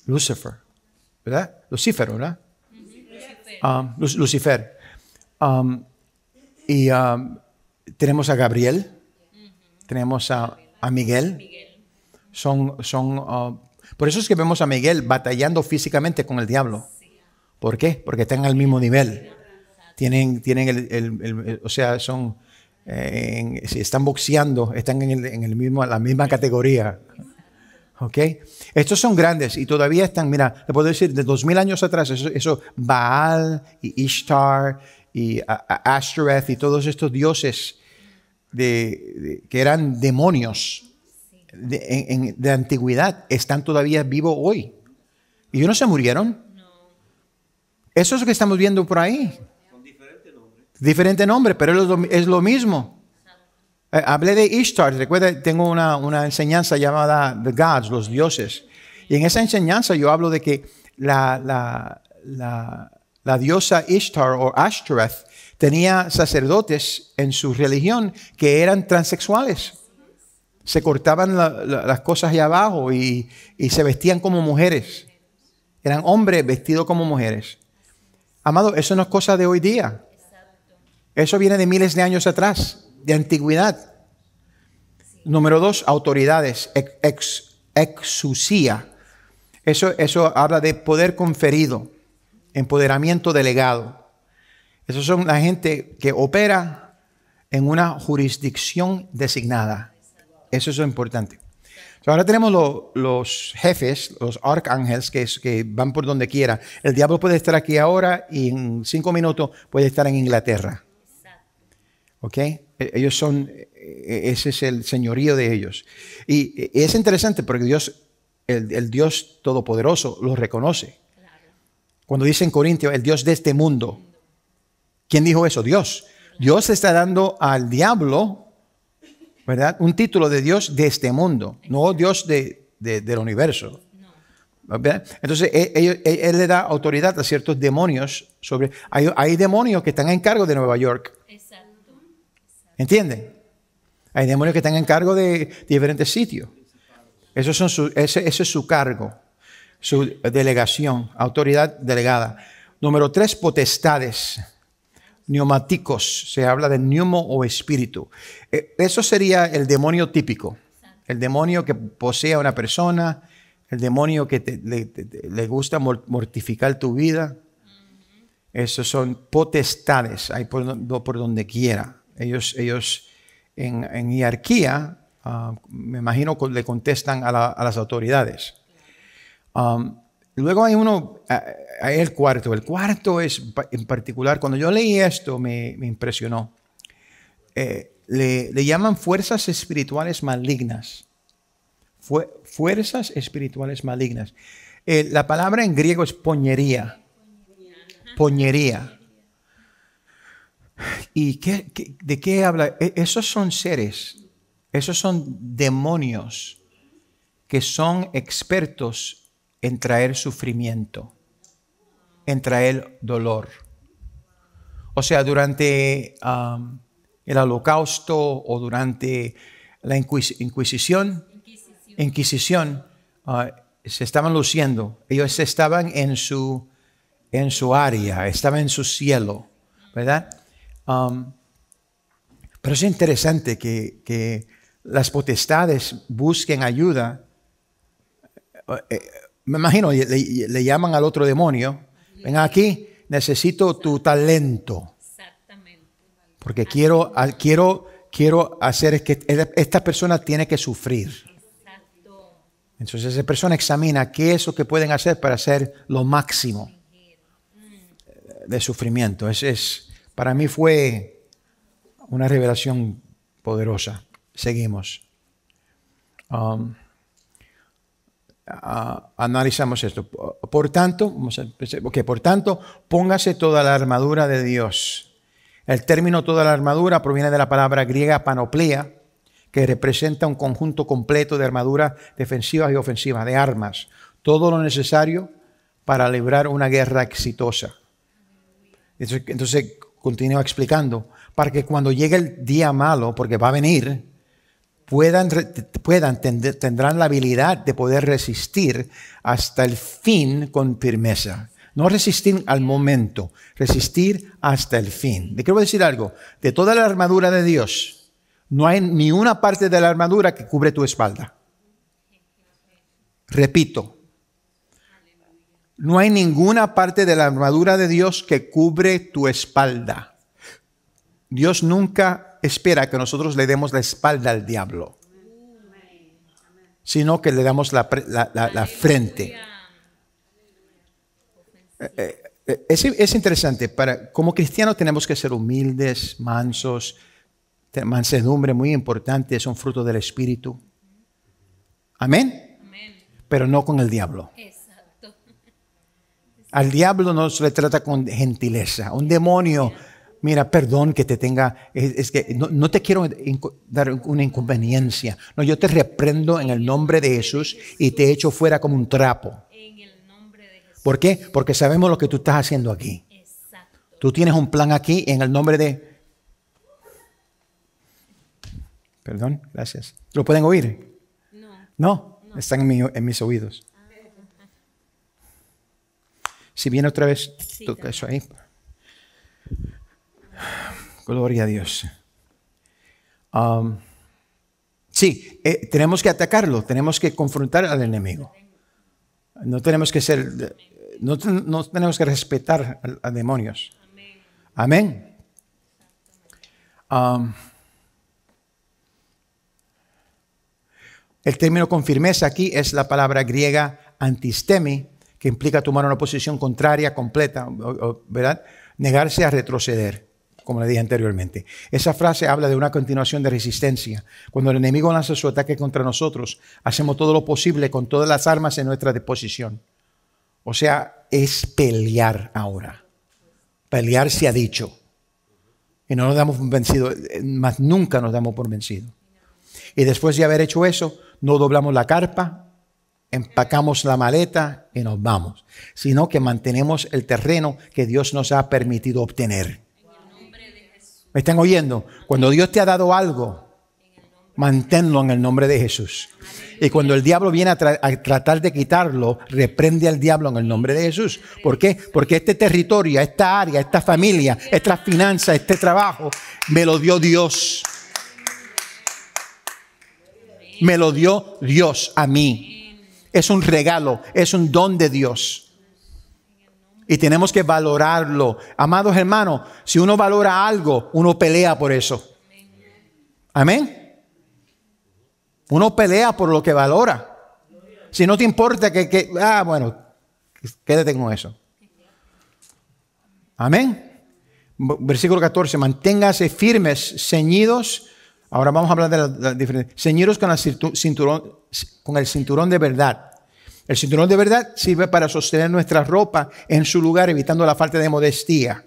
A: Lucifer, ¿verdad? Lucifer, ¿verdad? Lucifer. Ah, um, y um, tenemos a Gabriel, tenemos a, Miguel. Son, son ah, por eso es que vemos a Miguel batallando físicamente con el diablo. ¿Por qué? Porque están al mismo nivel. Tienen, tienen el, o sea, son, eh, están boxeando, están en, el mismo, la misma categoría. ¿Ok? Estos son grandes y todavía están, mira, le puedo decir, de 2000 años atrás, eso, Baal y Ishtar y Ashtoreth y todos estos dioses que eran demonios de, antigüedad están todavía vivos hoy. Y ellos no se murieron. Eso es lo que estamos viendo por ahí. Con diferente nombre. Diferente nombre, pero es lo, mismo. Eh, hablé de Ishtar. Recuerda, tengo una, enseñanza llamada The Gods, los dioses. Y en esa enseñanza yo hablo de que la, la, diosa Ishtar o Ashtoreth tenía sacerdotes en su religión que eran transexuales se cortaban las cosas allá abajo y, se vestían como mujeres. Eran hombres vestidos como mujeres. Amado, eso no es cosa de hoy día. Eso viene de miles de años atrás, de antigüedad. Número dos, autoridades, ex, exusía. Eso, eso habla de poder conferido, empoderamiento delegado. Esos son la gente que opera en una jurisdicción designada. Eso es lo importante. ahora tenemos los jefes, los arcángeles, que, van por donde quiera. El diablo puede estar aquí ahora y en cinco minutos puede estar en Inglaterra. ¿Ok? E, ellos son, e, e, ese es el señorío de ellos. Y, es interesante porque Dios, el, Dios Todopoderoso, los reconoce. Cuando dice en Corintio, el Dios de este mundo. ¿Quién dijo eso? Dios. Dios está dando al diablo un título de Dios de este mundo, no Dios del universo. Entonces, e, e, e, él, le da autoridad a ciertos demonios sobre... Hay, demonios que están en cargo de Nueva York. ¿Entienden? Hay demonios que están en cargo de, diferentes sitios. ese, es su cargo, su delegación, autoridad delegada. Número tres, potestades neumáticos, se habla de neumo o espíritu. Eh, eso sería el demonio típico, el demonio que posee a una persona, el demonio que le, gusta mortificar tu vida. Esos son potestades, hay por, donde quiera. Ellos, ellos en, en jerarquía, ah, me imagino, le contestan a, las autoridades. luego hay uno, eh, el cuarto. El cuarto es, en particular, cuando yo leí esto me, impresionó. Eh, le, llaman fuerzas espirituales malignas. fuerzas espirituales malignas. Eh, la palabra en griego es poñería. Poñería. ¿Y de qué habla? E, esos son seres, esos son demonios que son expertos en traer sufrimiento entra el dolor. O sea, durante um, el holocausto o durante la inquisición, inquisición, uh, se estaban luciendo. Ellos estaban en su, en su área, estaban en su cielo, ¿verdad? Um, pero es interesante que, las potestades busquen ayuda. Uh, eh, me imagino, le llaman al otro demonio Ven aquí, necesito tu talento. Porque quiero, quiero, quiero hacer que esta persona tiene que sufrir. Entonces esa persona examina qué es lo que pueden hacer para hacer lo máximo de sufrimiento. Es, es, para mí fue una revelación poderosa. Seguimos. Um, analizamos esto. Por tanto, por tanto, póngase toda la armadura de Dios. El término toda la armadura proviene de la palabra griega panoplia, que representa un conjunto completo de armaduras defensivas y ofensivas, de armas. Todo lo necesario para librar una guerra exitosa. Entonces, entonces continúa explicando, para que cuando llegue el día malo, porque va a venir, puedan, tendrán la habilidad de poder resistir hasta el fin con firmeza. No resistir al momento, resistir hasta el fin. Le quiero decir algo, de toda la armadura de Dios, no hay ni una parte de la armadura que cubre tu espalda. Repito, no hay ninguna parte de la armadura de Dios que cubre tu espalda. Dios nunca espera que nosotros le demos la espalda al diablo, sino que le damos la, frente. Eh, eh, eh, es, interesante, para, como cristianos tenemos que ser humildes, mansos, mansedumbre muy importante, es un fruto del Espíritu. Amén. Pero no con el diablo. Al diablo no se le trata con gentileza. Un demonio mira, perdón que te tenga, es, que no, te quiero dar una inconveniencia. No, yo te reprendo en el nombre de Jesús y te echo fuera como un trapo. ¿Por qué? Porque sabemos lo que tú estás haciendo aquí. Tú tienes un plan aquí en el nombre de... Perdón, gracias. ¿Lo pueden oír? No. No, están en, mis oídos. Ah. Si viene otra vez, eso ahí. Gloria a Dios. sí, eh, tenemos que atacarlo, tenemos que confrontar al enemigo. No tenemos que ser, no, tenemos que respetar a, demonios. Amén. el término con firmeza aquí es la palabra griega antistemi, que implica tomar una posición contraria, completa, ¿verdad? Negarse a retroceder como le dije anteriormente. Esa frase habla de una continuación de resistencia. Cuando el enemigo lanza su ataque contra nosotros, hacemos todo lo posible con todas las armas en nuestra disposición. O sea, es pelear ahora. Pelear se ha dicho. Y no nos damos por vencido, más nunca nos damos por vencido. Y después de haber hecho eso, no doblamos la carpa, empacamos la maleta y nos vamos, sino que mantenemos el terreno que Dios nos ha permitido obtener. ¿Me están oyendo? Cuando Dios te ha dado algo, manténlo en el nombre de Jesús. Y cuando el diablo viene a, tratar de quitarlo, reprende al diablo en el nombre de Jesús. ¿Por qué? Porque este territorio, esta área, esta familia, estas finanzas, este trabajo, me lo dio Dios. Me lo dio Dios a mí. Es un regalo, es un don de Dios y tenemos que valorarlo. Amados hermanos, si uno valora algo, uno pelea por eso. Amén. Uno pelea por lo que valora. Si no te importa que, que ah, bueno, quédate con eso. Amén. Versículo 14, manténgase firmes, ceñidos. Ahora vamos a hablar de la, diferencia. Ceñidos con, cinturón, con el cinturón de verdad el cinturón de verdad sirve para sostener nuestra ropa en su lugar, evitando la falta de modestia.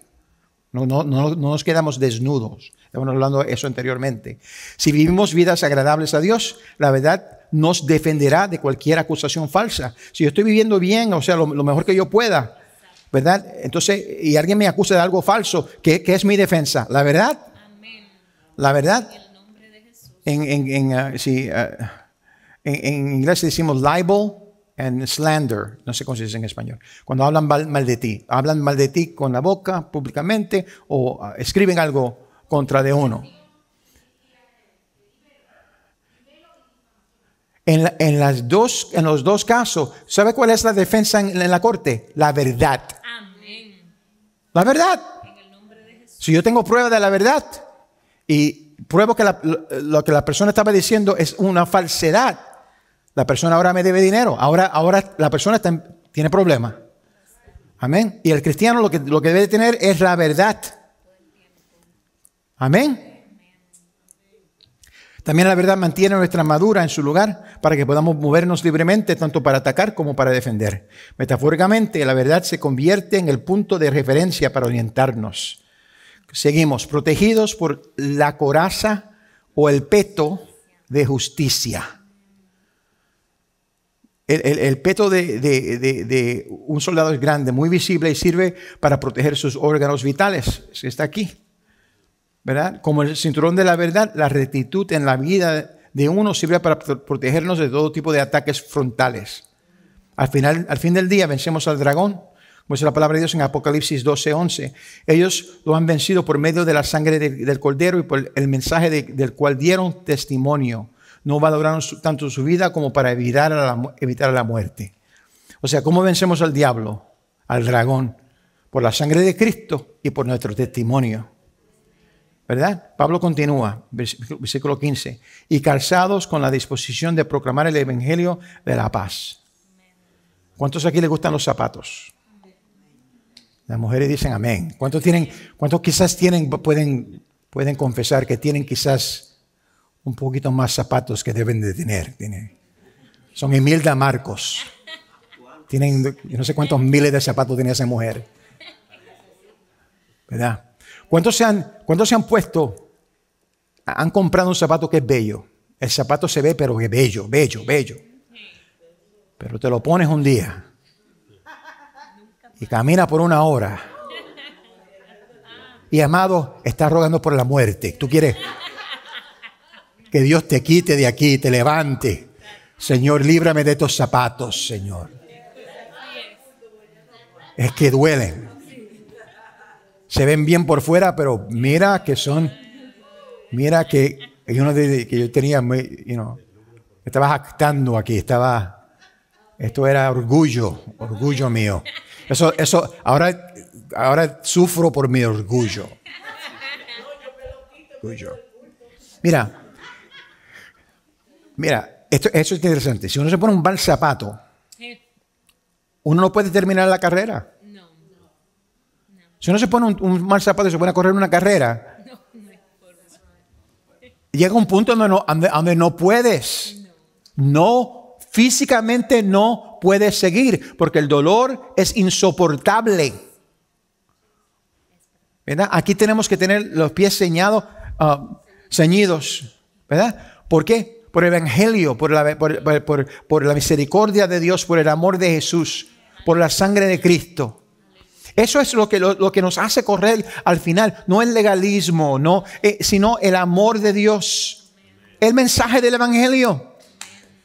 A: No, no, no, nos quedamos desnudos. estamos hablando de eso anteriormente. Si vivimos vidas agradables a Dios, la verdad nos defenderá de cualquier acusación falsa. Si yo estoy viviendo bien, o sea, lo, mejor que yo pueda, ¿verdad? Entonces, y alguien me acusa de algo falso, ¿qué, es mi defensa? ¿La verdad? ¿La verdad? En, ah, sí, ah, en inglés decimos libel and slander, no sé cómo se dice en español, cuando hablan mal, de ti, hablan mal de ti con la boca públicamente o ah, escriben algo contra de uno. En, los dos casos, ¿sabe cuál es la defensa en, la corte? La verdad. La verdad. Si yo tengo prueba de la verdad y pruebo que lo que la persona estaba diciendo es una falsedad, la persona ahora me debe dinero. Ahora, ahora la persona tiene problemas. Amén. Y el cristiano lo que, lo que debe tener es la verdad. Amén. También la verdad mantiene nuestra madura en su lugar para que podamos movernos libremente tanto para atacar como para defender. Metafóricamente, la verdad se convierte en el punto de referencia para orientarnos. Seguimos, protegidos por la coraza o el peto de justicia. El, peto de, un soldado es grande, muy visible y sirve para proteger sus órganos vitales. Está aquí. ¿Verdad? Como el cinturón de la verdad, la rectitud en la vida de uno sirve para protegernos de todo tipo de ataques frontales. Al, final, al fin del día vencemos al dragón, como dice la palabra de Dios en Apocalipsis 12:11. Ellos lo han vencido por medio de la sangre del cordero y por el mensaje del cual dieron testimonio no valoraron tanto su vida como para evitar la, evitar la muerte. O sea, ¿cómo vencemos al diablo, al dragón? Por la sangre de Cristo y por nuestro testimonio. ¿Verdad? Pablo continúa, versículo 15, y calzados con la disposición de proclamar el Evangelio de la paz. ¿Cuántos aquí les gustan los zapatos? Las mujeres dicen amén. ¿Cuántos, tienen, cuántos quizás tienen, pueden, pueden confesar que tienen quizás un poquito más zapatos que deben de tener. Son Emilda Marcos. Tienen no sé cuántos miles de zapatos tiene esa mujer. ¿Verdad? ¿Cuántos se han, cuántos se han puesto, han comprado un zapato que es bello? El zapato se ve, pero es bello, bello, bello. Pero te lo pones un día y camina por una hora. Y amado, está rogando por la muerte. Tú quieres, que Dios te quite de aquí, te levante. Señor, líbrame de estos zapatos, Señor. Es que duelen. Se ven bien por fuera, pero mira que son. Mira que yo que yo tenía, you know, estaba jactando aquí, estaba. Esto era orgullo, orgullo mío. Eso, eso, ahora, ahora sufro por mi orgullo. Orgullo. Mira, Mira, esto, es interesante. Si uno se pone un mal zapato, uno no puede terminar la carrera. No, no, Si uno se pone un, mal zapato y se pone a correr una carrera, llega un punto donde no, puedes. No, físicamente no puedes seguir porque el dolor es insoportable. ¿Verdad? Aquí tenemos que tener los pies ah, ceñidos. ¿Verdad? ¿Por qué? por el Evangelio, por la, por, la misericordia de Dios, por el amor de Jesús, por la sangre de Cristo. Eso es lo que, lo, que nos hace correr al final, no el legalismo, no, eh, sino el amor de Dios, el mensaje del Evangelio.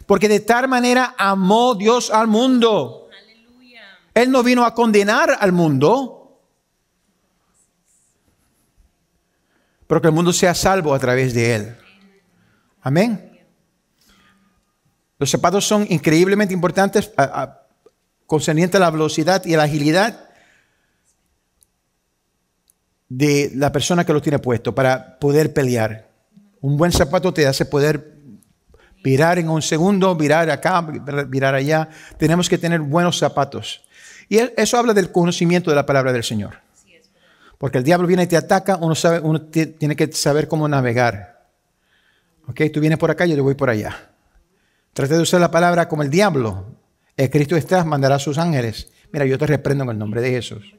A: Porque de tal manera amó Dios al mundo. Él no vino a condenar al mundo, pero que el mundo sea salvo a través de Él. Amén. Los zapatos son increíblemente importantes concerniente a la velocidad y a la agilidad de la persona que los tiene puesto para poder pelear. Un buen zapato te hace poder virar en un segundo, virar acá, virar allá. Tenemos que tener buenos zapatos. Y eso habla del conocimiento de la palabra del Señor. Porque el diablo viene y te ataca, uno, sabe, uno tiene que saber cómo navegar. ¿Ok? Tú vienes por acá, yo voy por allá. Trate de usar la palabra como el diablo. El Cristo estás, mandará a sus ángeles. Mira, yo te reprendo en el nombre de Jesús.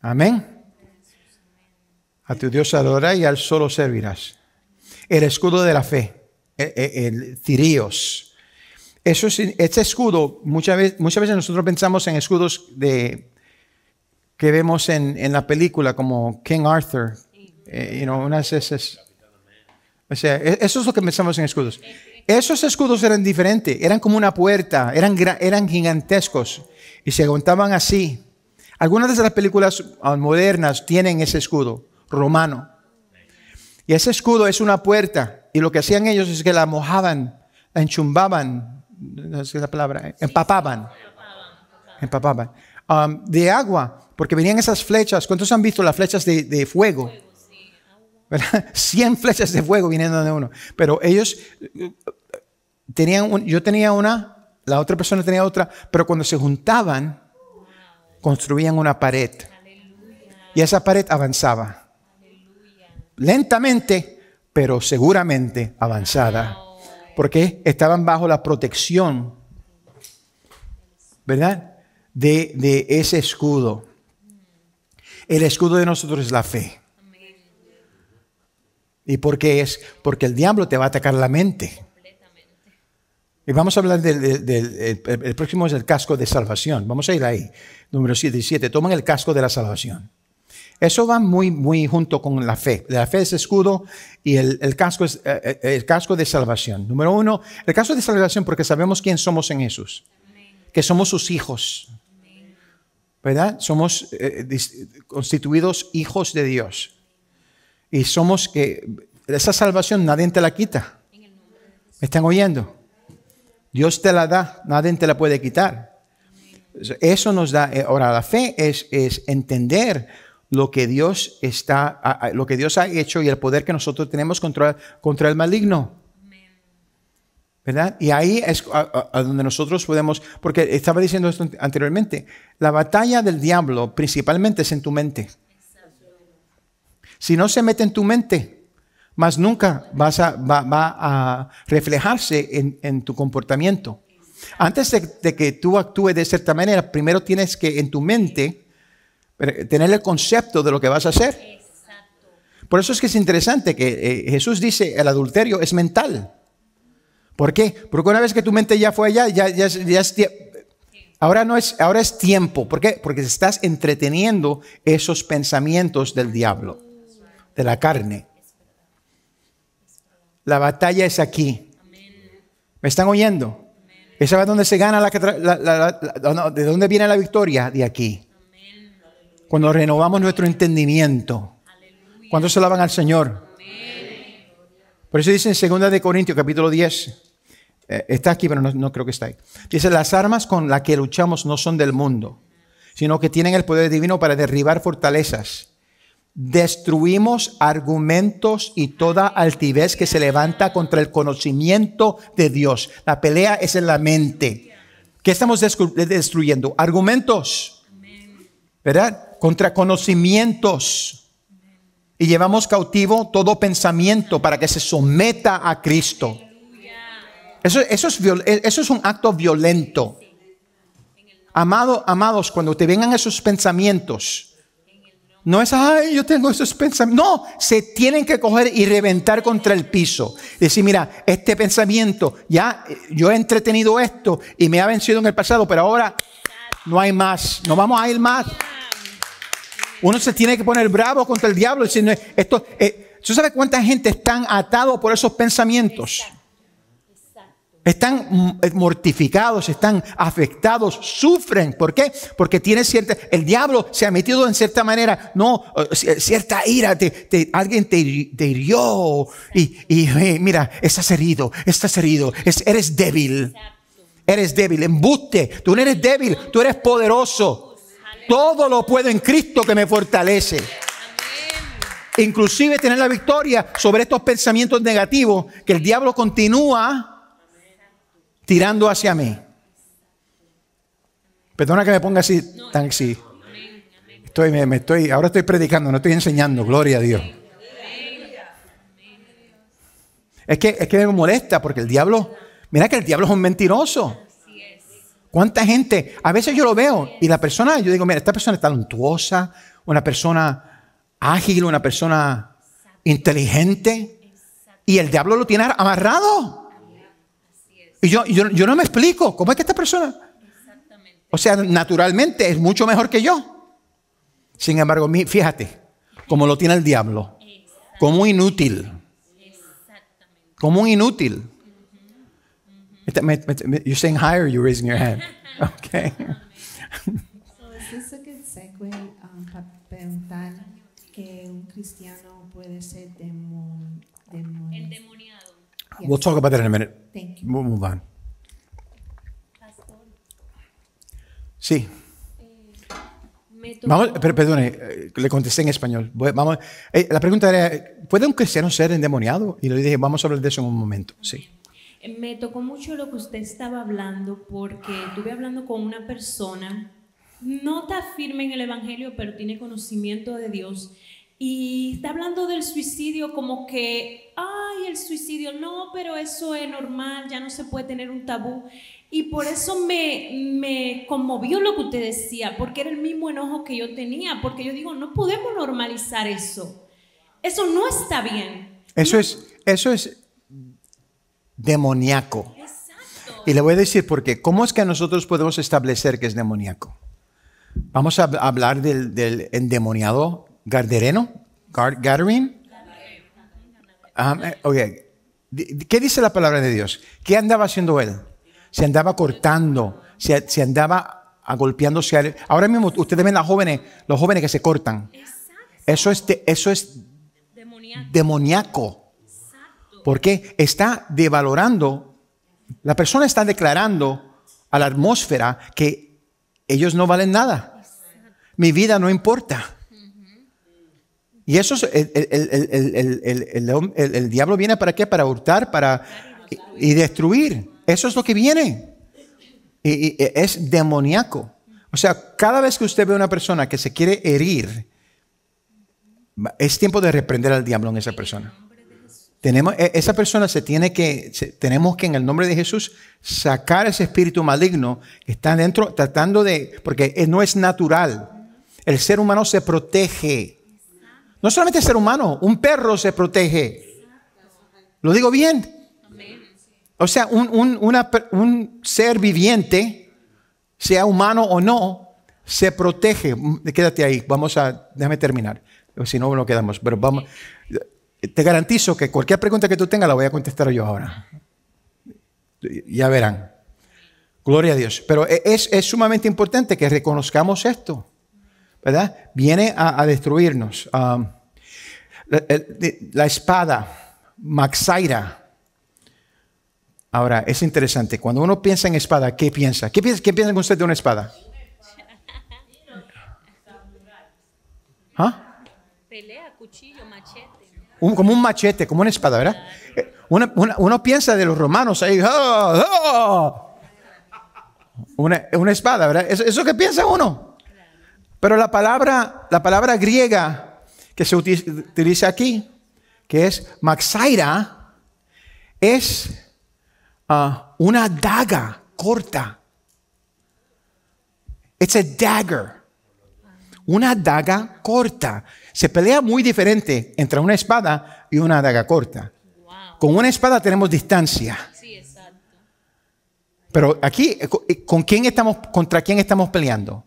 A: Amén. A tu Dios adora y al solo servirás. El escudo de la fe, e, e, el, el, Eso es, este escudo, muchas veces, nosotros pensamos en escudos de, que vemos en, la película, como King Arthur. Eh, you know, unas O e, eso es lo que pensamos en escudos. Esos escudos eran diferentes, eran como una puerta, eran, eran gigantescos y se aguantaban así. Algunas de las películas ah, modernas tienen ese escudo romano. Y ese escudo es una puerta y lo que hacían ellos es que la mojaban, la enchumbaban, no sé la palabra, empapaban, empapaban, um, de agua, porque venían esas flechas. ¿Cuántos han visto las flechas de, de fuego? 100 flechas de fuego viniendo de uno. Pero ellos eh, tenían, yo tenía una, la otra persona tenía otra, pero cuando se juntaban, construían una pared. Y esa pared avanzaba. Lentamente, pero seguramente avanzada. Porque estaban bajo la protección, ¿verdad? de ese escudo. El escudo de nosotros es la fe. ¿Y por qué es? Porque el diablo te va a atacar la mente. Y vamos a hablar del, el, próximo es el casco de salvación. Vamos a ir ahí. Número 17. Toman el casco de la salvación. Eso va muy, muy junto con la fe. La fe es escudo y el, casco es eh, eh, el casco de salvación. Número uno, el casco de salvación porque sabemos quién somos en Jesús. Que somos sus hijos. ¿Verdad? Somos eh, constituidos hijos de Dios. Y somos que esa salvación nadie te la quita. ¿Me están oyendo? Dios te la da, nadie te la puede quitar. Eso nos da, eh, ahora la fe es, es entender lo que Dios está, lo que Dios ha hecho y el poder que nosotros tenemos contra, el maligno. ¿Verdad? Y ahí es donde nosotros podemos, porque estaba diciendo esto anteriormente, la batalla del diablo principalmente es en tu mente. Si no se mete en tu mente, más nunca vas a, va, a reflejarse en, tu comportamiento. Antes de, que tú actúes de cierta manera, primero tienes que en tu mente tener el concepto de lo que vas a hacer. Por eso es que es interesante que eh, Jesús dice el adulterio es mental. ¿Por qué? Porque una vez que tu mente ya fue allá, ya, Ahora no es, ahora es tiempo. ¿Por qué? Porque estás entreteniendo esos pensamientos del diablo de la carne. La batalla es aquí. ¿Me están oyendo? Esa es donde se gana la, ¿De dónde viene la victoria? De aquí. Cuando renovamos nuestro entendimiento. Cuando se lavan al Señor. Por eso dice en 2 de Corintios capítulo 10. Eh, está aquí, pero no, creo que está ahí. Dice, las armas con las que luchamos no son del mundo, sino que tienen el poder divino para derribar fortalezas Destruimos argumentos y toda altivez que se levanta contra el conocimiento de Dios. La pelea es en la mente. ¿Qué estamos destruyendo? Argumentos. ¿Verdad? Contra conocimientos. Y llevamos cautivo todo pensamiento para que se someta a Cristo. Eso, es, e-, eso es un acto violento. Amado, amados, cuando te vengan esos pensamientos, no es, ay, yo tengo esos pensamientos. No, se tienen que coger y reventar contra el piso. Decir, mira, este pensamiento, ya eh, yo he entretenido esto y me ha vencido en el pasado, pero ahora no hay más. No vamos a ir más. Uno se tiene que poner bravo contra el diablo. esto, eh, ¿Tú sabes cuánta gente está atado por esos pensamientos? Están mm, eh, mortificados, están afectados, sufren. ¿Por qué? Porque tiene cierta, el diablo se ha metido en cierta manera, no, eh, cierta ira, te, alguien te, hirió y, y, eh, mira, estás herido, estás herido, eres débil, eres débil, embuste, tú no eres débil, tú eres poderoso. Todo lo puedo en Cristo que me fortalece inclusive tener la victoria sobre estos pensamientos negativos que el diablo continúa tirando hacia mí. Perdona que me ponga así, tan así. Estoy, me, estoy, ahora estoy predicando, no estoy enseñando, gloria a Dios. Es que, es que me molesta porque el diablo, mira que el diablo es un mentiroso. ¿Cuánta gente? A veces yo lo veo y la persona, yo digo, mira, esta persona es talentuosa, una persona ágil, una persona inteligente. Y el diablo lo tiene amarrado. Y yo, yo, yo no me explico, ¿cómo es que esta persona? Exactamente. O sea, naturalmente es mucho mejor que yo. Sin embargo, fíjate, como lo tiene el diablo, como inútil, como un inútil. You're saying higher, you're raising your hand. Okay. So is this a good segue um, para preguntar que un cristiano puede ser demon, demon... endemoniado? Yes. We'll talk about that in a minute. Thank you. Sí.
B: Eh, pero, perdone,
A: eh, le contesté en español. Vamos, eh, la pregunta era, ¿puede un cristiano ser endemoniado? Y le dije, vamos a hablar de eso en un momento. Sí.
B: Me tocó mucho lo que usted estaba hablando porque estuve hablando con una persona, no está firme en el Evangelio, pero tiene conocimiento de Dios y está hablando del suicidio como que, ay, el suicidio, no, pero eso es normal, ya no se puede tener un tabú. Y por eso me, me conmovió lo que usted decía, porque era el mismo enojo que yo tenía, porque yo digo, no podemos normalizar eso. Eso no está bien.
A: Eso es, eso es demoníaco. Exacto. Y le voy a decir por qué. ¿cómo es que nosotros podemos establecer que es demoníaco? Vamos a hablar del, del endemoniado Gardereno. Gathering. Eh, ¿Qué dice la palabra de Dios? ¿Qué andaba haciendo él? Se andaba cortando, se, se andaba golpeándose. Ahora mismo ustedes ven a jóvenes, los jóvenes que se cortan. Eso es, eso es demoníaco. Porque está devalorando, la persona está declarando a la atmósfera que ellos no valen nada. Mi vida no importa. Y eso es, el, diablo viene para qué? Para hurtar, para y, destruir. Eso es lo que viene. Y, e, es demoníaco. O sea, cada vez que usted ve a una persona que se quiere herir, es tiempo de reprender al diablo en esa persona. E, esa persona se tiene que, tenemos que en el nombre de Jesús sacar ese espíritu maligno que está dentro, tratando de, porque eh, no es natural. El ser humano se protege. No solamente ser humano, un perro se protege. ¿Lo digo bien? O sea, un, ser viviente, sea humano o no, se protege. Quédate ahí, vamos a, déjame terminar. Si no, no quedamos, pero vamos. Te garantizo que cualquier pregunta que tú tengas la voy a contestar yo ahora. Ya verán. Gloria a Dios. Pero e-, es, es sumamente importante que reconozcamos esto. ¿verdad? Viene a, destruirnos. Um, la, espada, Maxaira. Ahora, es interesante, cuando uno piensa en espada, ¿qué piensa? ¿Qué piensa, usted de una espada? ¿Ah?
B: Pelea, cuchillo, machete.
A: como un machete, como una espada, ¿verdad? uno piensa de los romanos ahí, ¡ah, ah! Una, espada, ¿verdad? ¿Eso, eso qué piensa uno? Pero la palabra, la palabra griega que se utiliza aquí, que es maxaira, es ah, una daga corta. It's a dagger. Una daga corta. Se pelea muy diferente entre una espada y una daga corta. Con una espada tenemos distancia. Pero aquí, eh, eh, ¿con quién estamos, contra quién estamos peleando?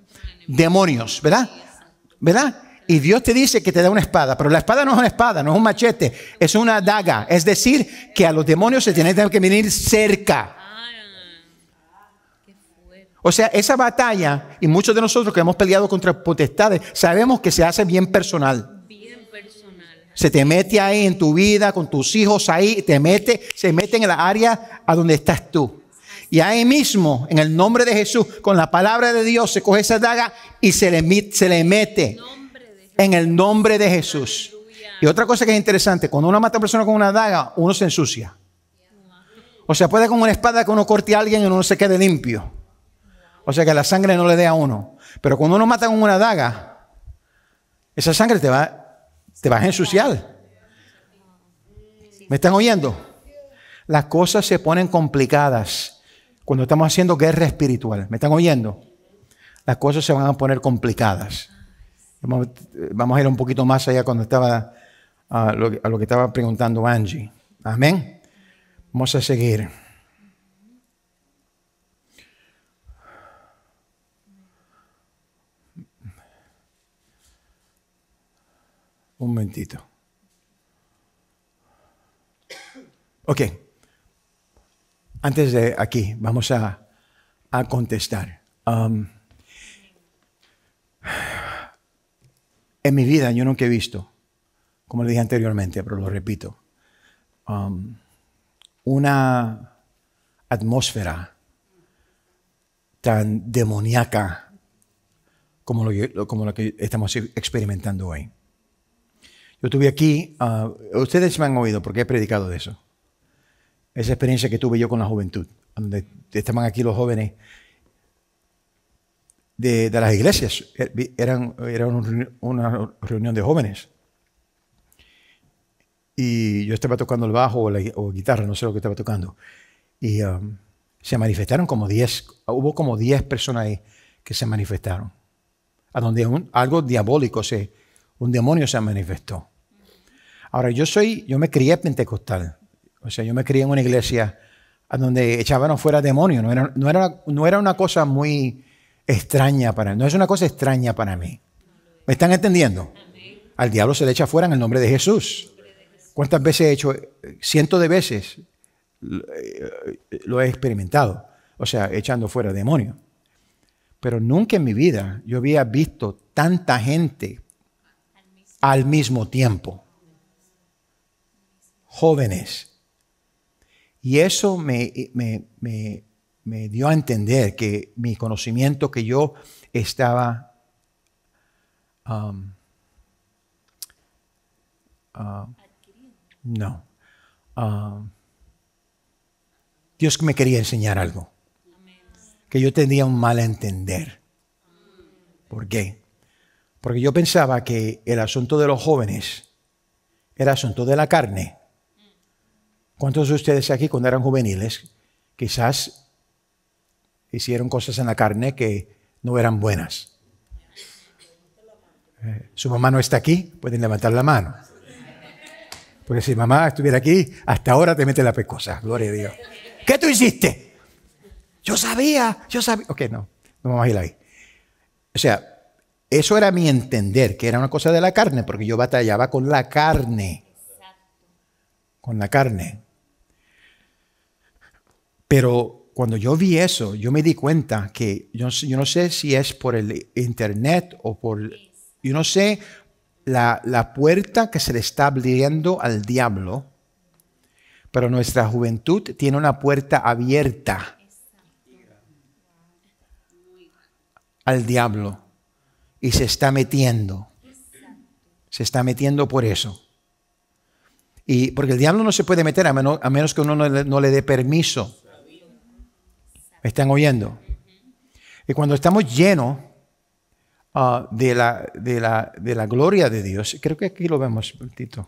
A: demonios, ¿verdad? ¿Verdad? Y Dios te dice que te da una espada, pero la espada no es una espada, no es un machete, es una daga. Es decir, que a los demonios se tienen que venir cerca. O sea, esa batalla, y muchos de nosotros que hemos peleado contra potestades, sabemos que se hace bien personal. Bien personal. Se te mete ahí en tu vida, con tus hijos ahí, te mete, se mete en la área a donde estás tú. Y ahí mismo, en el nombre de Jesús, con la palabra de Dios, se coge esa daga y se le, mete en el nombre de Jesús. Y otra cosa que es interesante, cuando uno mata a una persona con una daga, uno se ensucia. O sea, puede con una espada que uno corte a alguien y uno se quede limpio. O sea, que la sangre no le dé a uno. Pero cuando uno mata con una daga, esa sangre te va a ensuciar. ¿Me están oyendo? Las cosas se ponen complicadas cuando estamos haciendo guerra espiritual. ¿Me están oyendo? Las cosas se van a poner complicadas. Vamos eh, a ir un poquito más allá cuando estaba a lo, que estaba preguntando Angie. Amén. Vamos a seguir. Un momentito. Ok antes de aquí, vamos a, contestar. Um, en mi vida yo nunca he visto, como le dije anteriormente, pero lo repito, um, una atmósfera tan demoníaca como lo, como lo que estamos e-, experimentando hoy. Yo estuve aquí, uh, ustedes me han oído porque he predicado de eso esa experiencia que tuve yo con la juventud, donde estaban aquí los jóvenes de, las iglesias, er, eran, era una reunión de jóvenes. Y yo estaba tocando el bajo o, la, guitarra, no sé lo que estaba tocando. Y um, se manifestaron como 10, hubo como 10 personas ahí que se manifestaron, a donde algo diabólico, se, un demonio se manifestó. Ahora, yo soy, yo me crié pentecostal, o sea, yo me crié en una iglesia donde echaban fuera demonios. No era, no era una cosa muy extraña para mí. No es una cosa extraña para mí. ¿Me están entendiendo? Al diablo se le echa fuera en el nombre de Jesús. ¿Cuántas veces he hecho? Cientos de veces lo eh, he experimentado. O sea, echando fuera demonios. Pero nunca en mi vida yo había visto tanta gente al mismo tiempo. Jóvenes, y eso me, me, dio a entender que mi conocimiento que yo estaba um, uh, no. Um, Dios me quería enseñar algo. Que yo tenía un mal entender. ¿Por qué? Porque yo pensaba que el asunto de los jóvenes era asunto de la carne ¿Cuántos de ustedes aquí cuando eran juveniles quizás hicieron cosas en la carne que no eran buenas? Eh, ¿Su mamá no está aquí? Pueden levantar la mano. Porque si mamá estuviera aquí, hasta ahora te mete la pecosa. Gloria a Dios. ¿Qué tú hiciste? Yo sabía, yo sabía. Ok, no, no vamos a ir ahí. O sea, eso era mi entender, que era una cosa de la carne, porque yo batallaba con la carne. Con la carne. Pero cuando yo vi eso, yo me di cuenta que yo, no sé si es por el Internet o por... Yo no sé la, puerta que se le está abriendo al diablo, pero nuestra juventud tiene una puerta abierta al diablo y se está metiendo. Se está metiendo por eso. Y porque el diablo no se puede meter a menos, que uno no le dé permiso. ¿Me están oyendo? Y cuando estamos llenos ah, de, la, de, la, de, la, gloria de Dios, creo que aquí lo vemos, un momentito.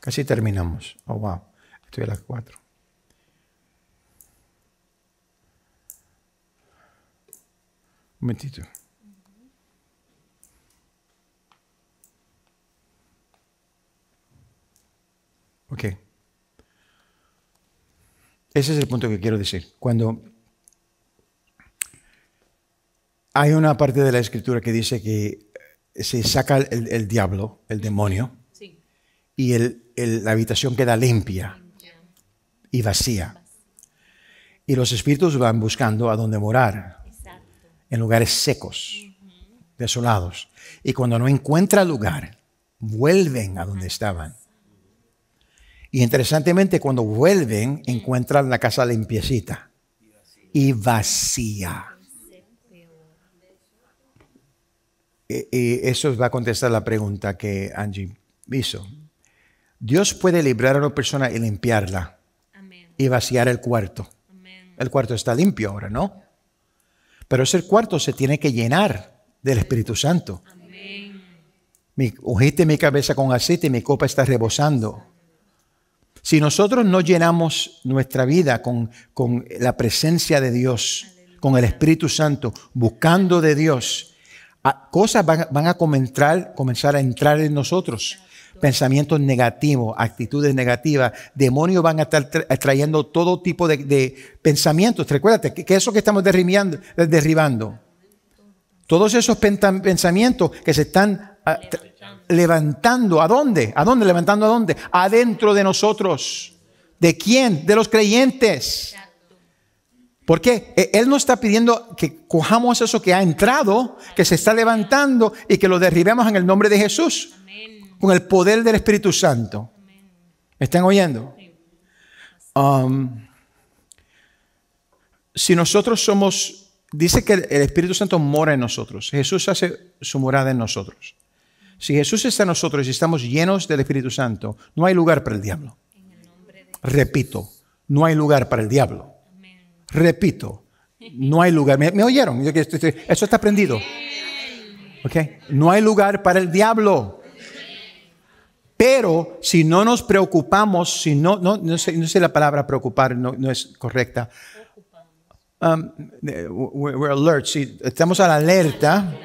A: Casi terminamos. Oh, wow. Estoy a las cuatro. Un momentito. Ok. Ese es el punto que quiero decir. Cuando hay una parte de la escritura que dice que se saca el, diablo, el demonio, y la habitación queda limpia y vacía. Y los espíritus van buscando a dónde morar, en lugares secos, desolados. Y cuando no encuentra lugar, vuelven a donde estaban y interesantemente, cuando vuelven, encuentran la casa limpiecita y vacía. Y, e, e, eso va a contestar la pregunta que Angie hizo. Dios puede librar a una persona y limpiarla y vaciar el cuarto. El cuarto está limpio ahora, ¿no? Pero ese cuarto se tiene que llenar del Espíritu Santo. Amén. Mi, mi cabeza con aceite y mi copa está rebosando. Si nosotros no llenamos nuestra vida con, la presencia de Dios, con el Espíritu Santo, buscando de Dios, cosas van, a comenzar, a entrar en nosotros. Pensamientos negativos, actitudes negativas, demonios van a estar trayendo todo tipo de, pensamientos. Recuérdate que, eso que estamos derribando, derribando todos esos pensamientos que se están ah, levantando. ¿A dónde? ¿A dónde? ¿Levantando a dónde? Adentro de nosotros. ¿De quién? De los creyentes. ¿Por qué? E-, él no está pidiendo que cojamos eso que ha entrado, que se está levantando y que lo derribemos en el nombre de Jesús. Con el poder del Espíritu Santo. ¿Me están oyendo? Um, si nosotros somos, dice que el Espíritu Santo mora en nosotros. Jesús hace su morada en nosotros. Si Jesús está en nosotros y estamos llenos del Espíritu Santo, no hay lugar para el diablo. Repito, no hay lugar para el diablo. Repito, no hay lugar. ¿Me, oyeron? Eso está aprendido. Okay. No hay lugar para el diablo. Pero si no nos preocupamos, si no, no, sé, no la palabra preocupar, no, es correcta. Um, eh, we're alert, estamos a la alerta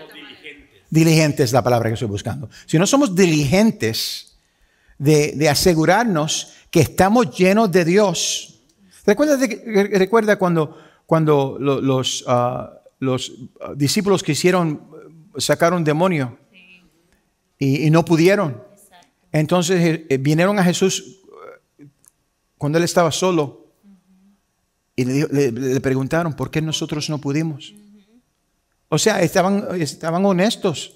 A: Diligentes es la palabra que estoy buscando. Si no somos diligentes de, asegurarnos que estamos llenos de Dios. Recuerda, recuerda cuando, cuando ah, los, discípulos quisieron sacar un demonio y, no pudieron. Entonces eh, eh, vinieron a Jesús eh, cuando él estaba solo y le preguntaron, ¿por qué nosotros no pudimos? O sea, estaban, estaban honestos.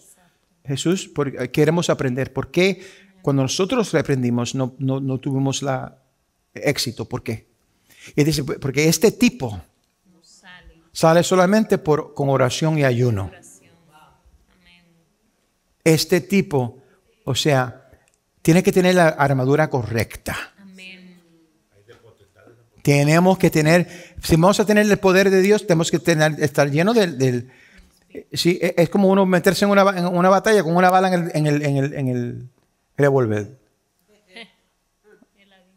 A: Jesús, queremos aprender. ¿Por qué cuando nosotros reprendimos no, no, tuvimos la éxito? ¿Por qué? Y dice, porque este tipo sale. solamente por, con oración y ayuno. Este tipo, o sea, tiene que tener la armadura correcta. Tenemos que tener, si vamos a tener el poder de Dios, tenemos que tener, estar lleno del eh, sí, e, es como uno meterse en una, batalla con una bala en el, en revólver.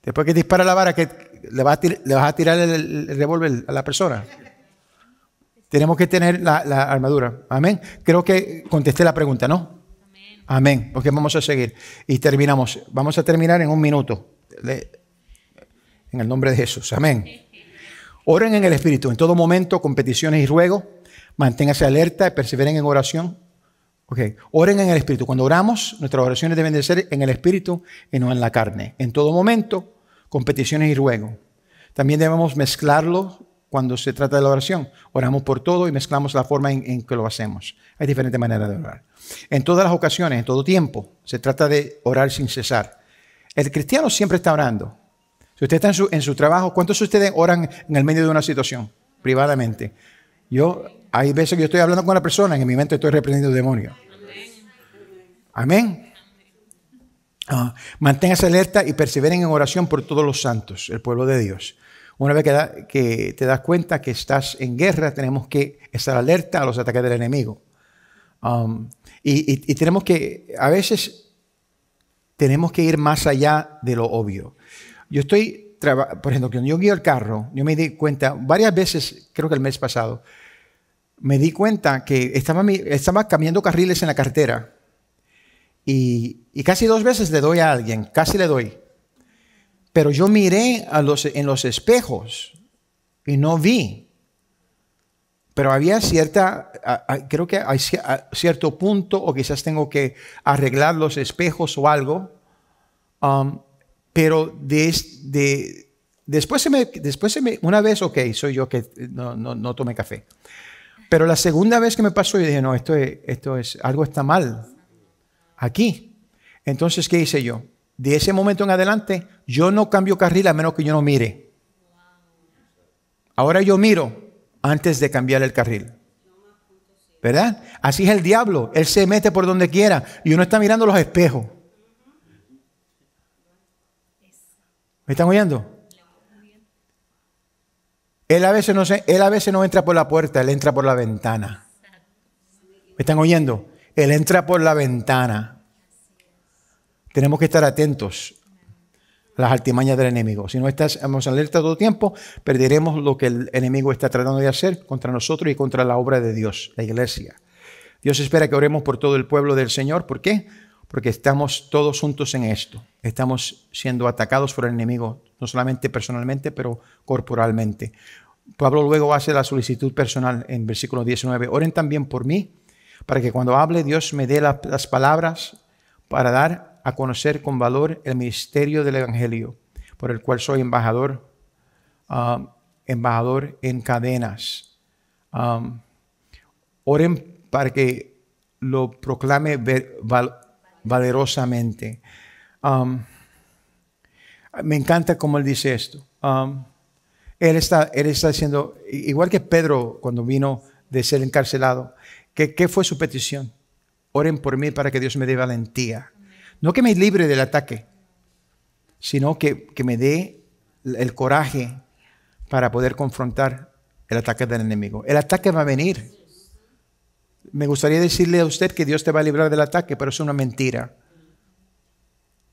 A: Después que dispara la vara, le, vas a, tirar el, revólver a la persona. Tenemos que tener la, armadura. Amén. Creo que contesté la pregunta, ¿no? Amén. Porque vamos a seguir. Y terminamos. Vamos a terminar en un minuto. en el nombre de Jesús. Amén. Oren en el Espíritu, en todo momento, con peticiones y ruegos Manténgase alerta, y perseveren en oración. Okay. Oren en el Espíritu. Cuando oramos, nuestras oraciones deben de ser en el Espíritu y no en la carne. En todo momento, con peticiones y ruego. También debemos mezclarlo cuando se trata de la oración. Oramos por todo y mezclamos la forma en, que lo hacemos. Hay diferentes maneras de orar. En todas las ocasiones, en todo tiempo, se trata de orar sin cesar. El cristiano siempre está orando. Si usted está en su, en su trabajo, ¿cuántos de ustedes oran en el medio de una situación, privadamente? Yo hay veces que yo estoy hablando con una persona y en mi mente estoy reprendiendo el demonio. Amén. Ah, manténgase alerta y perseveren en oración por todos los santos, el pueblo de Dios. Una vez que, te das cuenta que estás en guerra, tenemos que estar alerta a los ataques del enemigo. Um, y, tenemos que, a veces, tenemos que ir más allá de lo obvio. Yo estoy, por ejemplo, cuando yo guío el carro, yo me di cuenta varias veces, creo que el mes pasado, me di cuenta que estaba, estaba cambiando carriles en la carretera y, casi dos veces le doy a alguien, casi le doy. Pero yo miré a los, en los espejos y no vi. Pero había cierta, creo que hay cierto punto, o quizás tengo que arreglar los espejos o algo. Um, pero después, se me, después una vez, ok, soy yo que no, no tomé café. Pero la segunda vez que me pasó, yo dije, no, esto es, esto es, algo está mal aquí. Entonces, ¿qué hice yo? De ese momento en adelante, yo no cambio carril a menos que yo no mire. Ahora yo miro antes de cambiar el carril. ¿Verdad? Así es el diablo. Él se mete por donde quiera y uno está mirando los espejos. ¿Me están oyendo? Él a veces no, se, él a veces no entra por la puerta, él entra por la ventana. ¿Me están oyendo? Él entra por la ventana. Tenemos que estar atentos a las altimañas del enemigo. Si no estamos alerta todo el tiempo, perderemos lo que el enemigo está tratando de hacer contra nosotros y contra la obra de Dios, la iglesia. Dios espera que oremos por todo el pueblo del Señor. ¿Por qué? porque estamos todos juntos en esto. Estamos siendo atacados por el enemigo, no solamente personalmente, pero corporalmente. Pablo luego hace la solicitud personal en versículo 19. Oren también por mí, para que cuando hable Dios me dé las palabras para dar a conocer con valor el misterio del Evangelio, por el cual soy embajador, ah, embajador en cadenas. Ah, oren para que lo proclame ver, valerosamente. Um, me encanta cómo él dice esto. Um, él, está, él está diciendo, igual que Pedro cuando vino de ser encarcelado, que, ¿qué fue su petición? Oren por mí para que Dios me dé valentía. No que me libre del ataque, sino que, que me dé el coraje para poder confrontar el ataque del enemigo. El ataque va a venir. Me gustaría decirle a usted que Dios te va a librar del ataque, pero es una mentira.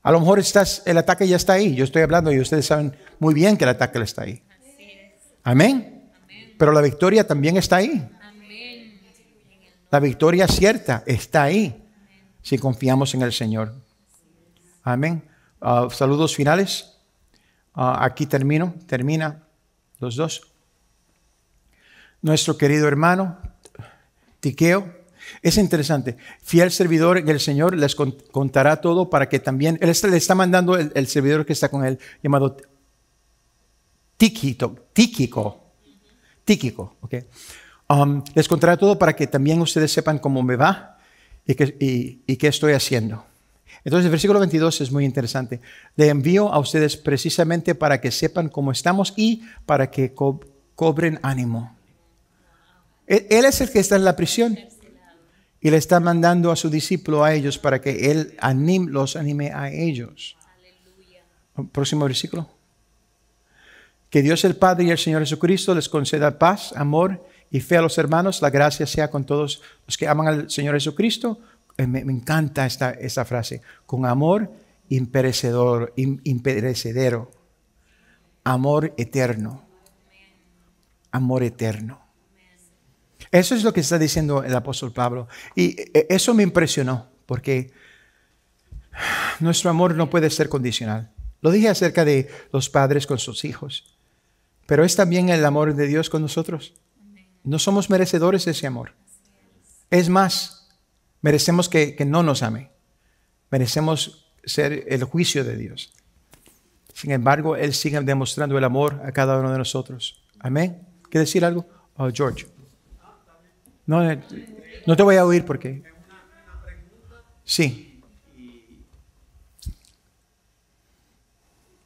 A: A lo mejor estás, el ataque ya está ahí. Yo estoy hablando y ustedes saben muy bien que el ataque está ahí. Amén. Pero la victoria también está ahí. La victoria cierta está ahí si confiamos en el Señor. Amén. Ah, saludos finales. Ah, aquí termino, termina los dos. Nuestro querido hermano, Tiqueo. Es interesante. Fiel servidor del Señor les contará todo para que también, él está, le está mandando el, servidor que está con él, llamado Tiquito, Tíquico. Tíquico, ¿ok? Um, les contará todo para que también ustedes sepan cómo me va y, qué estoy haciendo. Entonces, el versículo 22 es muy interesante. Le envío a ustedes precisamente para que sepan cómo estamos y para que cobren ánimo. Él es el que está en la prisión. Y le está mandando a su discípulo a ellos para que Él los anime a ellos. Próximo versículo. Que Dios el Padre y el Señor Jesucristo les conceda paz, amor y fe a los hermanos. La gracia sea con todos los que aman al Señor Jesucristo. Eh, me, encanta esta, esta, frase. Con amor imperecedor, imperecedero. Amor eterno. Amor eterno. Eso es lo que está diciendo el apóstol Pablo. Y e, eso me impresionó, porque nuestro amor no puede ser condicional. Lo dije acerca de los padres con sus hijos, pero es también el amor de Dios con nosotros. No somos merecedores de ese amor. Es más, merecemos que, no nos ame. Merecemos ser el juicio de Dios. Sin embargo, Él sigue demostrando el amor a cada uno de nosotros. Amén. ¿Quiere decir algo? Oh, George. No, eh, no te voy a oír porque. Sí.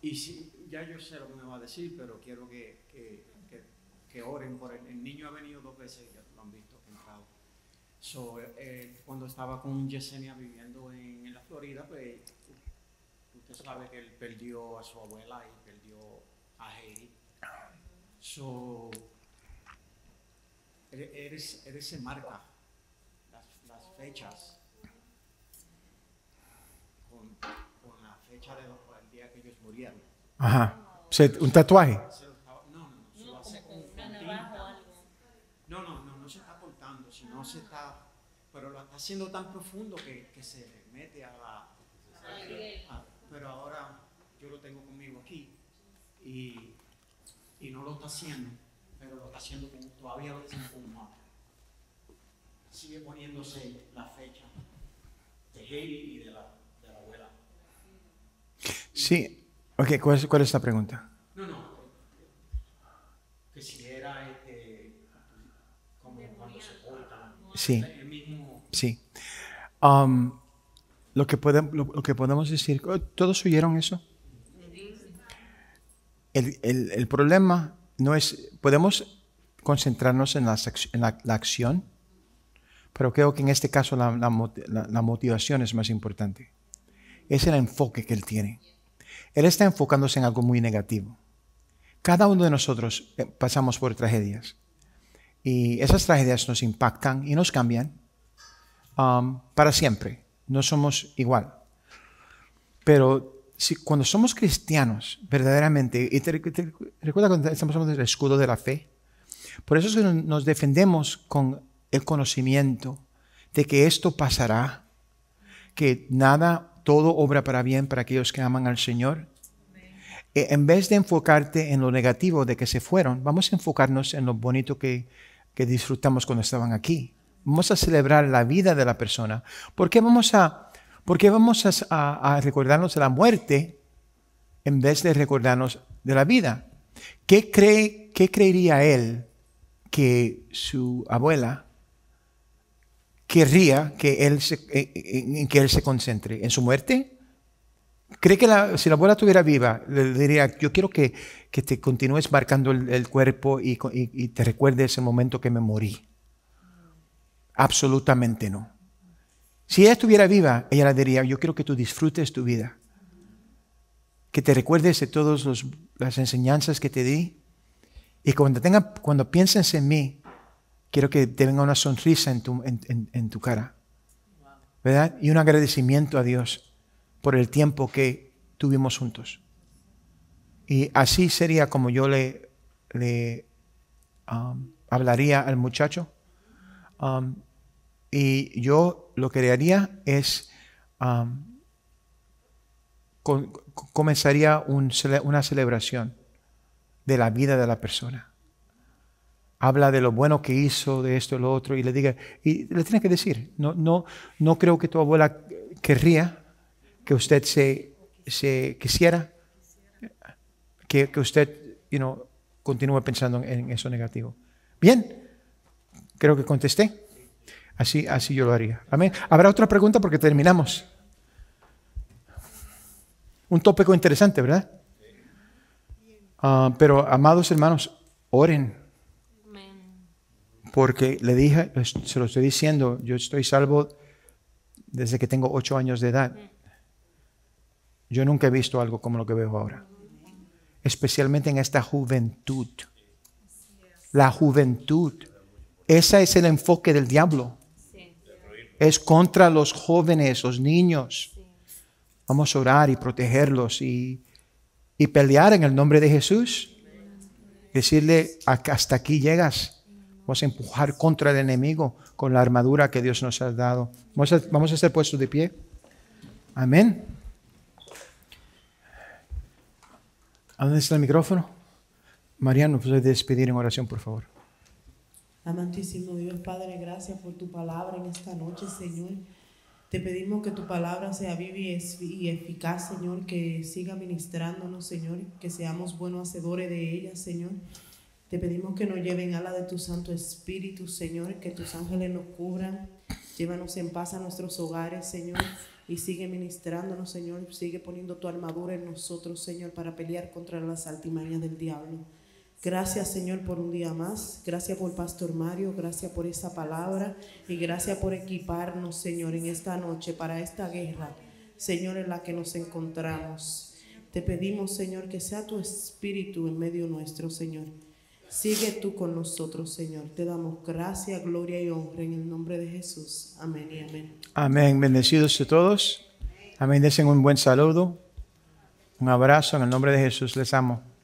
A: Y si, ya yo sé lo que me va a decir, pero quiero que, que, oren por él. El niño ha venido dos veces, ya lo han visto, So, eh, cuando estaba con Yesenia viviendo en, en la Florida, pues usted sabe que él perdió a su abuela y perdió a Heidi. So, eres, eres se marca las, fechas con, la fecha del día que ellos murieron. Ajá. ¿Un tatuaje? No, no, no. Se
B: No, no, no, no se está cortando, sino se está. Pero lo está haciendo tan
A: profundo que, que se mete a la. Ah, pero ahora yo lo tengo conmigo aquí y, y no lo está haciendo pero lo está haciendo con, todavía lo está con Sigue poniéndose la fecha de Heidi y de la, de la abuela. Sí, ok, ¿cuál es, cuál la pregunta? No, no, que si era este, como cuando se corta. Sí, el mismo... sí. Um, lo, que podemos, lo que podemos decir, ¿todos oyeron eso? El, el, el, problema no es, podemos concentrarnos en la, en la, acción, pero creo que en este caso la, motivación es más importante. Es el enfoque que él tiene. Él está enfocándose en algo muy negativo. Cada uno de nosotros eh, pasamos por tragedias y esas tragedias nos impactan y nos cambian um, para siempre. No somos igual. Pero si cuando somos cristianos, verdaderamente, y recuerda cuando estamos hablando del escudo de la fe, por eso nos defendemos con el conocimiento de que esto pasará, que nada, todo obra para bien para aquellos que aman al Señor. E, en vez de enfocarte en lo negativo de que se fueron, vamos a enfocarnos en lo bonito que, que disfrutamos cuando estaban aquí. Vamos a celebrar la vida de la persona. porque vamos a qué vamos a, recordarnos de la muerte en vez de recordarnos de la vida. ¿Qué, creería él que su abuela querría que él se, eh, concentre? ¿En su muerte? ¿Cree que si la abuela estuviera viva, le diría, yo quiero que, te continúes marcando el, cuerpo y, te recuerde ese momento que me morí? Absolutamente no. Si ella estuviera viva, ella le diría, yo quiero que tú disfrutes tu vida, que te recuerdes de todas las enseñanzas que te di, y cuando, cuando pienses en mí, quiero que te venga una sonrisa en tu, cara, ¿verdad? Y un agradecimiento a Dios por el tiempo que tuvimos juntos. Y así sería como yo le, le um, hablaría al muchacho. Um, y yo lo que haría es, comenzaría una celebración de la vida de la persona. Habla de lo bueno que hizo, de esto, y lo otro, y le diga, y le tiene que decir, no, no, no creo que tu abuela querría que usted se, se quisiera, que, usted continúe pensando en eso negativo. Bien, creo que contesté. Así, así yo lo haría. Amén. Habrá otra pregunta porque terminamos. Un tópico interesante, ¿verdad? Ah, pero, amados hermanos, oren. Porque le dije, se lo estoy diciendo, yo estoy salvo desde que tengo ocho años de edad. Yo nunca he visto algo como lo que veo ahora. Especialmente en esta juventud. La juventud. Ese es el enfoque del diablo es contra los jóvenes, los niños. Vamos a orar y protegerlos y, pelear en el nombre de Jesús. Decirle, hasta aquí llegas. Vamos a empujar contra el enemigo con la armadura que Dios nos ha dado. Vamos a, ser puestos de pie. Amén. ¿A dónde está el micrófono? Mariano, puedes despedir en oración, por favor.
B: Amantísimo Dios Padre, gracias por tu palabra en esta noche, Señor. Te pedimos que tu palabra sea viva y eficaz, Señor, que siga ministrándonos, Señor, que seamos buenos hacedores de ella, Señor. Te pedimos que nos lleven ala de tu Santo Espíritu, Señor, que tus ángeles nos cubran. Llévanos en paz a nuestros hogares, Señor, y sigue ministrándonos, Señor. Sigue poniendo tu armadura en nosotros, Señor, para pelear contra las altimañas del diablo. Gracias Señor por un día más. Gracias por Pastor Mario. Gracias por esa palabra. Y gracias por equiparnos Señor en esta noche para esta guerra. Señor en la que nos encontramos. Te pedimos Señor que sea tu espíritu en medio nuestro Señor. Sigue tú con nosotros, Señor. Te damos gracia, gloria y honra en el nombre de Jesús. Amén y amén.
A: Amén. Bendecidos a todos. Amén. Desen un buen saludo. Un abrazo en el nombre de Jesús. Les amo.